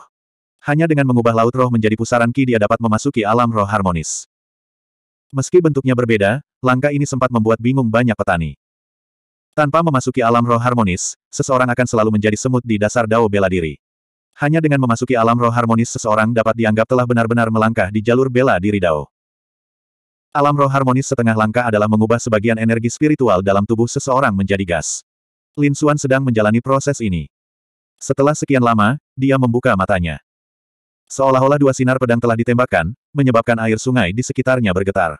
Hanya dengan mengubah laut roh menjadi pusaran ki dia dapat memasuki alam roh harmonis. Meski bentuknya berbeda, langkah ini sempat membuat bingung banyak petani. Tanpa memasuki alam roh harmonis, seseorang akan selalu menjadi semut di dasar dao bela diri. Hanya dengan memasuki alam roh harmonis seseorang dapat dianggap telah benar-benar melangkah di jalur bela diri dao. Alam roh harmonis setengah langkah adalah mengubah sebagian energi spiritual dalam tubuh seseorang menjadi gas. Lin Xuan sedang menjalani proses ini. Setelah sekian lama, dia membuka matanya. Seolah-olah dua sinar pedang telah ditembakkan, menyebabkan air sungai di sekitarnya bergetar.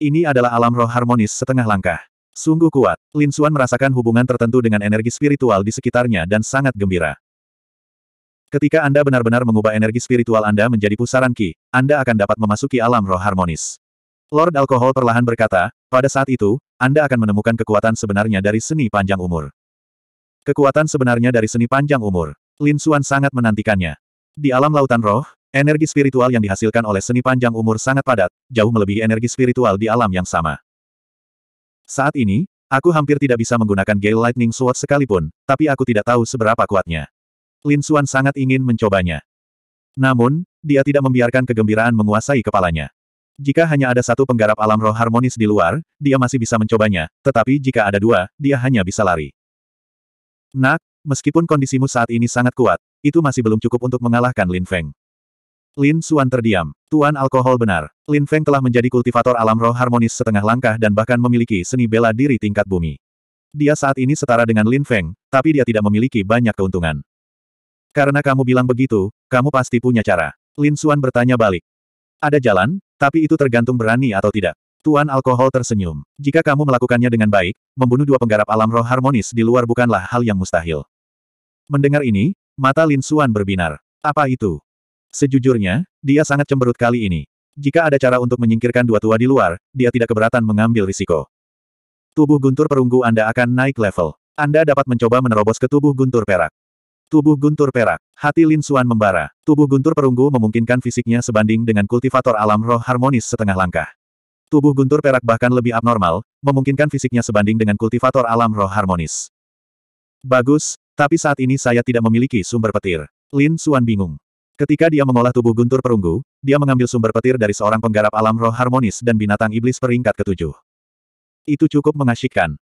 Ini adalah alam roh harmonis setengah langkah. Sungguh kuat, Lin Xuan merasakan hubungan tertentu dengan energi spiritual di sekitarnya dan sangat gembira. Ketika Anda benar-benar mengubah energi spiritual Anda menjadi pusaran Ki, Anda akan dapat memasuki alam roh harmonis. Lord Alkohol perlahan berkata, pada saat itu, Anda akan menemukan kekuatan sebenarnya dari seni panjang umur. Kekuatan sebenarnya dari seni panjang umur. Lin Xuan sangat menantikannya. Di alam lautan roh, energi spiritual yang dihasilkan oleh seni panjang umur sangat padat, jauh melebihi energi spiritual di alam yang sama. Saat ini, aku hampir tidak bisa menggunakan Gale Lightning Sword sekalipun, tapi aku tidak tahu seberapa kuatnya. Lin Suan sangat ingin mencobanya. Namun, dia tidak membiarkan kegembiraan menguasai kepalanya. Jika hanya ada satu penggarap alam roh harmonis di luar, dia masih bisa mencobanya, tetapi jika ada dua, dia hanya bisa lari. Nak, meskipun kondisimu saat ini sangat kuat, itu masih belum cukup untuk mengalahkan Lin Feng. Lin Xuan terdiam. Tuan alkohol benar. Lin Feng telah menjadi kultivator alam roh harmonis setengah langkah dan bahkan memiliki seni bela diri tingkat bumi. Dia saat ini setara dengan Lin Feng, tapi dia tidak memiliki banyak keuntungan. Karena kamu bilang begitu, kamu pasti punya cara. Lin Xuan bertanya balik. Ada jalan, tapi itu tergantung berani atau tidak. Tuan alkohol tersenyum. Jika kamu melakukannya dengan baik, membunuh dua penggarap alam roh harmonis di luar bukanlah hal yang mustahil. Mendengar ini, Mata Lin Suan berbinar. Apa itu? Sejujurnya, dia sangat cemberut kali ini. Jika ada cara untuk menyingkirkan dua tua di luar, dia tidak keberatan mengambil risiko. Tubuh guntur perunggu Anda akan naik level. Anda dapat mencoba menerobos ke tubuh guntur perak. Tubuh guntur perak. Hati Lin Suan membara. Tubuh guntur perunggu memungkinkan fisiknya sebanding dengan kultivator alam roh harmonis setengah langkah. Tubuh guntur perak bahkan lebih abnormal, memungkinkan fisiknya sebanding dengan kultivator alam roh harmonis. Bagus, tapi saat ini saya tidak memiliki sumber petir. Lin Suan bingung. Ketika dia mengolah tubuh guntur perunggu, dia mengambil sumber petir dari seorang penggarap alam roh harmonis dan binatang iblis peringkat ketujuh. Itu cukup mengasyikkan.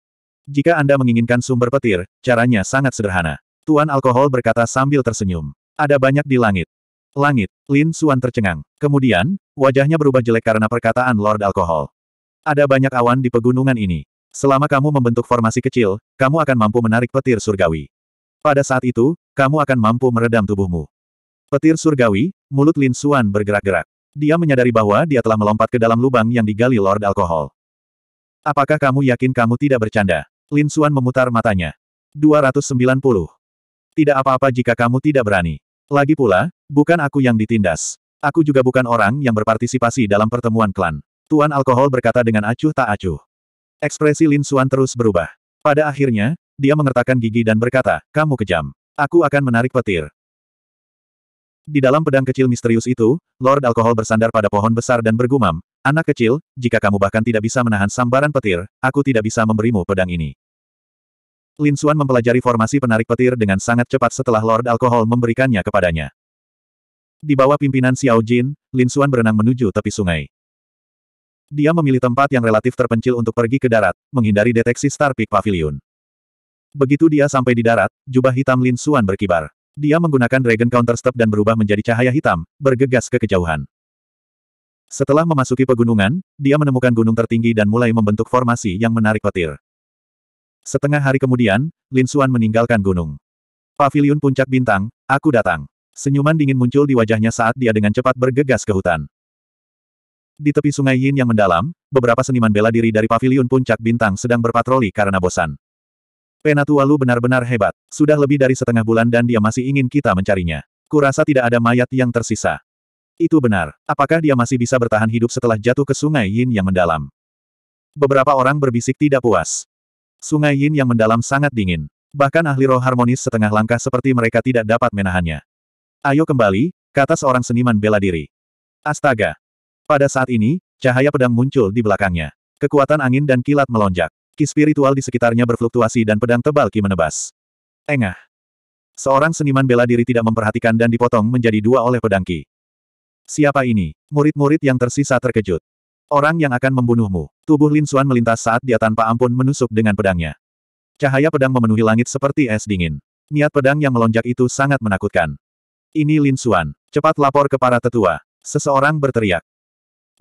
Jika Anda menginginkan sumber petir, caranya sangat sederhana. Tuan Alkohol berkata sambil tersenyum. Ada banyak di langit. Langit, Lin Suan tercengang. Kemudian, wajahnya berubah jelek karena perkataan Lord Alkohol. Ada banyak awan di pegunungan ini. Selama kamu membentuk formasi kecil, kamu akan mampu menarik petir surgawi. Pada saat itu, kamu akan mampu meredam tubuhmu. Petir surgawi, mulut Lin Suan bergerak-gerak. Dia menyadari bahwa dia telah melompat ke dalam lubang yang digali Lord Alkohol. Apakah kamu yakin kamu tidak bercanda? Lin Suan memutar matanya. 290. Tidak apa-apa jika kamu tidak berani. Lagi pula, bukan aku yang ditindas. Aku juga bukan orang yang berpartisipasi dalam pertemuan klan. Tuan Alkohol berkata dengan acuh tak acuh. Ekspresi Lin Xuan terus berubah. Pada akhirnya, dia mengertakkan gigi dan berkata, kamu kejam. Aku akan menarik petir. Di dalam pedang kecil misterius itu, Lord Alkohol bersandar pada pohon besar dan bergumam, Anak kecil, jika kamu bahkan tidak bisa menahan sambaran petir, aku tidak bisa memberimu pedang ini. Lin Xuan mempelajari formasi penarik petir dengan sangat cepat setelah Lord Alkohol memberikannya kepadanya. Di bawah pimpinan Xiao Jin, Lin Xuan berenang menuju tepi sungai. Dia memilih tempat yang relatif terpencil untuk pergi ke darat, menghindari deteksi Star Peak Pavilion. Begitu dia sampai di darat, jubah hitam Lin Suan berkibar. Dia menggunakan Dragon Counter Step dan berubah menjadi cahaya hitam, bergegas ke kejauhan. Setelah memasuki pegunungan, dia menemukan gunung tertinggi dan mulai membentuk formasi yang menarik petir. Setengah hari kemudian, Lin Suan meninggalkan gunung. Pavilion Puncak Bintang, aku datang. Senyuman dingin muncul di wajahnya saat dia dengan cepat bergegas ke hutan. Di tepi sungai Yin yang mendalam, beberapa seniman bela diri dari paviliun puncak bintang sedang berpatroli karena bosan. Penatua Lu benar-benar hebat. Sudah lebih dari setengah bulan dan dia masih ingin kita mencarinya. Kurasa tidak ada mayat yang tersisa. Itu benar. Apakah dia masih bisa bertahan hidup setelah jatuh ke sungai Yin yang mendalam? Beberapa orang berbisik tidak puas. Sungai Yin yang mendalam sangat dingin. Bahkan ahli roh harmonis setengah langkah seperti mereka tidak dapat menahannya. Ayo kembali, kata seorang seniman bela diri. Astaga, pada saat ini, cahaya pedang muncul di belakangnya. Kekuatan angin dan kilat melonjak. Ki spiritual di sekitarnya berfluktuasi dan pedang tebal Ki menebas. Engah. Seorang seniman bela diri tidak memperhatikan dan dipotong menjadi dua oleh pedang Ki. Siapa ini? Murid-murid yang tersisa terkejut. Orang yang akan membunuhmu. Tubuh Lin Suan melintas saat dia tanpa ampun menusuk dengan pedangnya. Cahaya pedang memenuhi langit seperti es dingin. Niat pedang yang melonjak itu sangat menakutkan. Ini Lin Suan. Cepat lapor ke para tetua. Seseorang berteriak.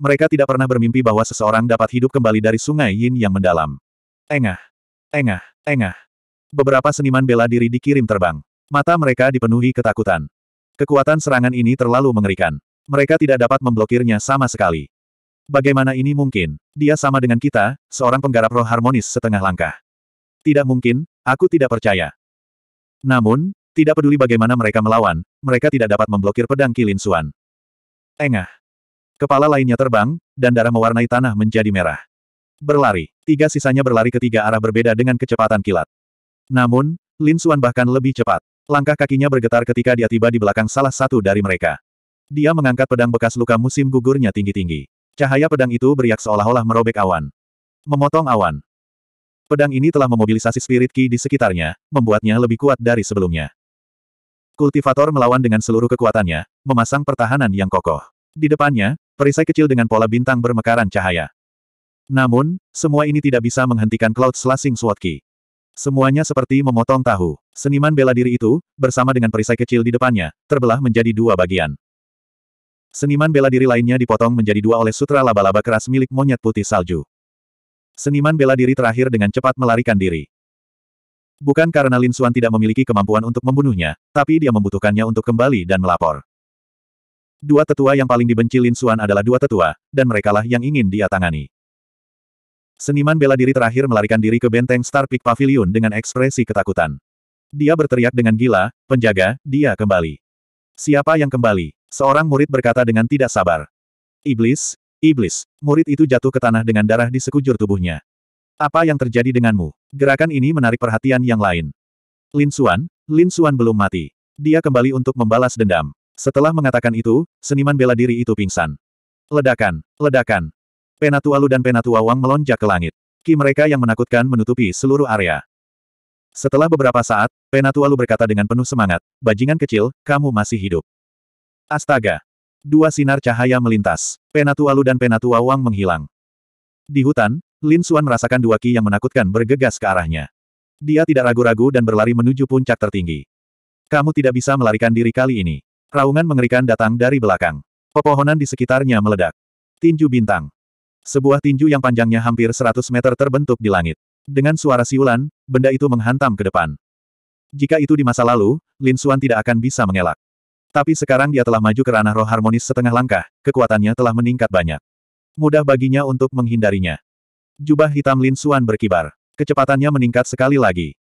Mereka tidak pernah bermimpi bahwa seseorang dapat hidup kembali dari sungai Yin yang mendalam. Engah. Engah. Engah. Beberapa seniman bela diri dikirim terbang. Mata mereka dipenuhi ketakutan. Kekuatan serangan ini terlalu mengerikan. Mereka tidak dapat memblokirnya sama sekali. Bagaimana ini mungkin? Dia sama dengan kita, seorang penggarap roh harmonis setengah langkah. Tidak mungkin, aku tidak percaya. Namun, tidak peduli bagaimana mereka melawan, mereka tidak dapat memblokir pedang Kilin Suan. Engah. Kepala lainnya terbang, dan darah mewarnai tanah menjadi merah. Berlari. Tiga sisanya berlari ke tiga arah berbeda dengan kecepatan kilat. Namun, Lin Xuan bahkan lebih cepat. Langkah kakinya bergetar ketika dia tiba di belakang salah satu dari mereka. Dia mengangkat pedang bekas luka musim gugurnya tinggi-tinggi. Cahaya pedang itu beriak seolah-olah merobek awan. Memotong awan. Pedang ini telah memobilisasi spirit ki di sekitarnya, membuatnya lebih kuat dari sebelumnya. Kultivator melawan dengan seluruh kekuatannya, memasang pertahanan yang kokoh. Di depannya, perisai kecil dengan pola bintang bermekaran cahaya. Namun, semua ini tidak bisa menghentikan Cloud Slashing Sword Ki. Semuanya seperti memotong tahu. Seniman bela diri itu, bersama dengan perisai kecil di depannya, terbelah menjadi dua bagian. Seniman bela diri lainnya dipotong menjadi dua oleh sutra laba-laba keras milik monyet putih salju. Seniman bela diri terakhir dengan cepat melarikan diri. Bukan karena Lin Suan tidak memiliki kemampuan untuk membunuhnya, tapi dia membutuhkannya untuk kembali dan melapor. Dua tetua yang paling dibenci Lin Xuan adalah dua tetua, dan merekalah yang ingin dia tangani. Seniman bela diri terakhir melarikan diri ke benteng Star Peak Pavilion dengan ekspresi ketakutan. Dia berteriak dengan gila, penjaga, dia kembali. Siapa yang kembali? Seorang murid berkata dengan tidak sabar. Iblis, iblis, murid itu jatuh ke tanah dengan darah di sekujur tubuhnya. Apa yang terjadi denganmu? Gerakan ini menarik perhatian yang lain. Lin Xuan, Lin Xuan belum mati. Dia kembali untuk membalas dendam. Setelah mengatakan itu, seniman bela diri itu pingsan. Ledakan, ledakan. Penatua Lu dan Penatua Wang melonjak ke langit. Ki mereka yang menakutkan menutupi seluruh area. Setelah beberapa saat, Penatua Lu berkata dengan penuh semangat, Bajingan kecil, kamu masih hidup. Astaga! Dua sinar cahaya melintas. Penatua Lu dan Penatua Wang menghilang. Di hutan, Lin Xuan merasakan dua ki yang menakutkan bergegas ke arahnya. Dia tidak ragu-ragu dan berlari menuju puncak tertinggi. Kamu tidak bisa melarikan diri kali ini. Raungan mengerikan datang dari belakang. Pepohonan di sekitarnya meledak. Tinju bintang. Sebuah tinju yang panjangnya hampir 100 meter terbentuk di langit. Dengan suara siulan, benda itu menghantam ke depan. Jika itu di masa lalu, Lin Suan tidak akan bisa mengelak. Tapi sekarang dia telah maju ke ranah roh harmonis setengah langkah, kekuatannya telah meningkat banyak. Mudah baginya untuk menghindarinya. Jubah hitam Lin Suan berkibar. Kecepatannya meningkat sekali lagi.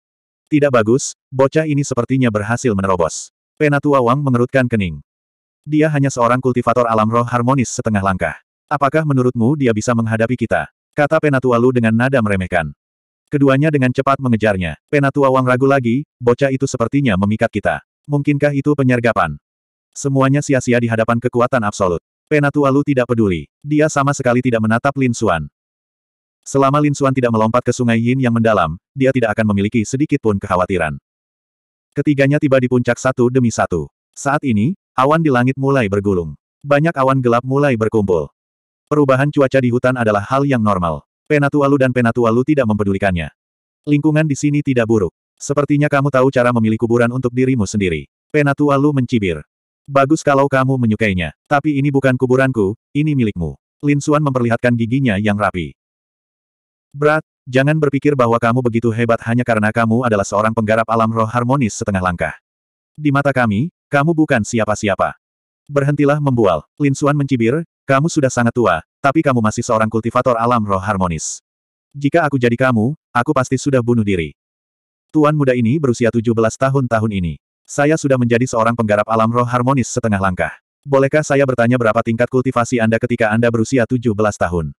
Tidak bagus, bocah ini sepertinya berhasil menerobos. Penatua Wang mengerutkan kening. Dia hanya seorang kultivator alam roh harmonis setengah langkah. Apakah menurutmu dia bisa menghadapi kita? Kata Penatua Lu dengan nada meremehkan. Keduanya dengan cepat mengejarnya. Penatua Wang ragu lagi, bocah itu sepertinya memikat kita. Mungkinkah itu penyergapan? Semuanya sia-sia di hadapan kekuatan absolut. Penatua Lu tidak peduli. Dia sama sekali tidak menatap Lin Xuan. Selama Lin Xuan tidak melompat ke sungai Yin yang mendalam, dia tidak akan memiliki sedikit pun kekhawatiran. Ketiganya tiba di puncak satu demi satu. Saat ini, awan di langit mulai bergulung. Banyak awan gelap mulai berkumpul. Perubahan cuaca di hutan adalah hal yang normal. Penatualu dan Penatualu tidak mempedulikannya. Lingkungan di sini tidak buruk. Sepertinya kamu tahu cara memilih kuburan untuk dirimu sendiri. Penatualu mencibir. Bagus kalau kamu menyukainya. Tapi ini bukan kuburanku, ini milikmu. Lin Xuan memperlihatkan giginya yang rapi. Berat, Jangan berpikir bahwa kamu begitu hebat hanya karena kamu adalah seorang penggarap alam roh harmonis setengah langkah. Di mata kami, kamu bukan siapa-siapa. Berhentilah membual. Lin Suan mencibir, kamu sudah sangat tua, tapi kamu masih seorang kultivator alam roh harmonis. Jika aku jadi kamu, aku pasti sudah bunuh diri. Tuan muda ini berusia 17 tahun tahun ini. Saya sudah menjadi seorang penggarap alam roh harmonis setengah langkah. Bolehkah saya bertanya berapa tingkat kultivasi Anda ketika Anda berusia 17 tahun?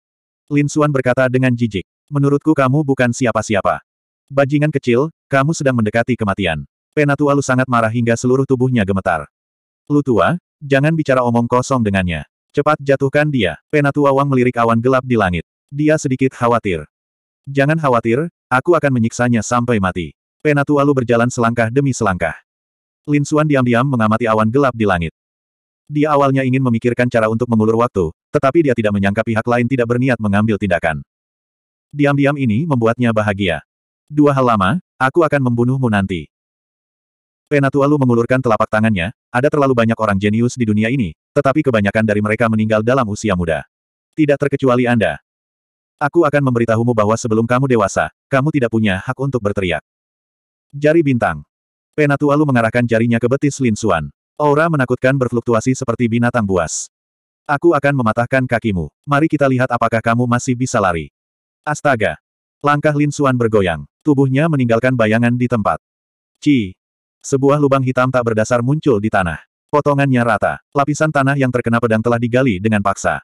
Lin Suan berkata dengan jijik. Menurutku kamu bukan siapa-siapa. Bajingan kecil, kamu sedang mendekati kematian. Penatua Lu sangat marah hingga seluruh tubuhnya gemetar. Lu tua, jangan bicara omong kosong dengannya. Cepat jatuhkan dia. Penatua Wang melirik awan gelap di langit. Dia sedikit khawatir. Jangan khawatir, aku akan menyiksanya sampai mati. Penatua Lu berjalan selangkah demi selangkah. Lin Suan diam-diam mengamati awan gelap di langit. Dia awalnya ingin memikirkan cara untuk mengulur waktu, tetapi dia tidak menyangka pihak lain tidak berniat mengambil tindakan. Diam-diam ini membuatnya bahagia. Dua hal lama, aku akan membunuhmu nanti. Penatualu mengulurkan telapak tangannya, ada terlalu banyak orang jenius di dunia ini, tetapi kebanyakan dari mereka meninggal dalam usia muda. Tidak terkecuali Anda. Aku akan memberitahumu bahwa sebelum kamu dewasa, kamu tidak punya hak untuk berteriak. Jari bintang. Penatualu mengarahkan jarinya ke betis Lin Suan. Aura menakutkan berfluktuasi seperti binatang buas. Aku akan mematahkan kakimu. Mari kita lihat apakah kamu masih bisa lari. Astaga! Langkah Lin Suan bergoyang. Tubuhnya meninggalkan bayangan di tempat. Ci! Sebuah lubang hitam tak berdasar muncul di tanah. Potongannya rata. Lapisan tanah yang terkena pedang telah digali dengan paksa.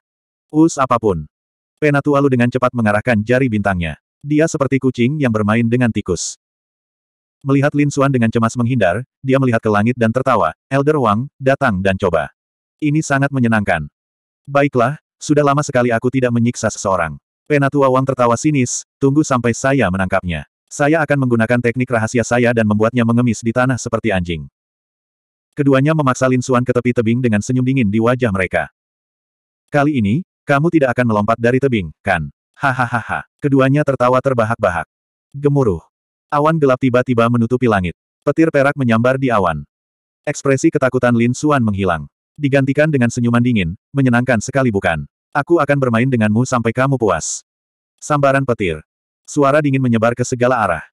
Us apapun. Penatualu dengan cepat mengarahkan jari bintangnya. Dia seperti kucing yang bermain dengan tikus. Melihat Lin Xuan dengan cemas menghindar, dia melihat ke langit dan tertawa, Elder Wang, datang dan coba. Ini sangat menyenangkan. Baiklah, sudah lama sekali aku tidak menyiksa seseorang. Penatua Wang tertawa sinis, tunggu sampai saya menangkapnya. Saya akan menggunakan teknik rahasia saya dan membuatnya mengemis di tanah seperti anjing. Keduanya memaksa Lin Xuan ke tepi tebing dengan senyum dingin di wajah mereka. Kali ini, kamu tidak akan melompat dari tebing, kan? Hahaha. Keduanya tertawa terbahak-bahak. Gemuruh. Awan gelap tiba-tiba menutupi langit. Petir perak menyambar di awan. Ekspresi ketakutan Lin Suan menghilang. Digantikan dengan senyuman dingin, menyenangkan sekali bukan. Aku akan bermain denganmu sampai kamu puas. Sambaran petir. Suara dingin menyebar ke segala arah.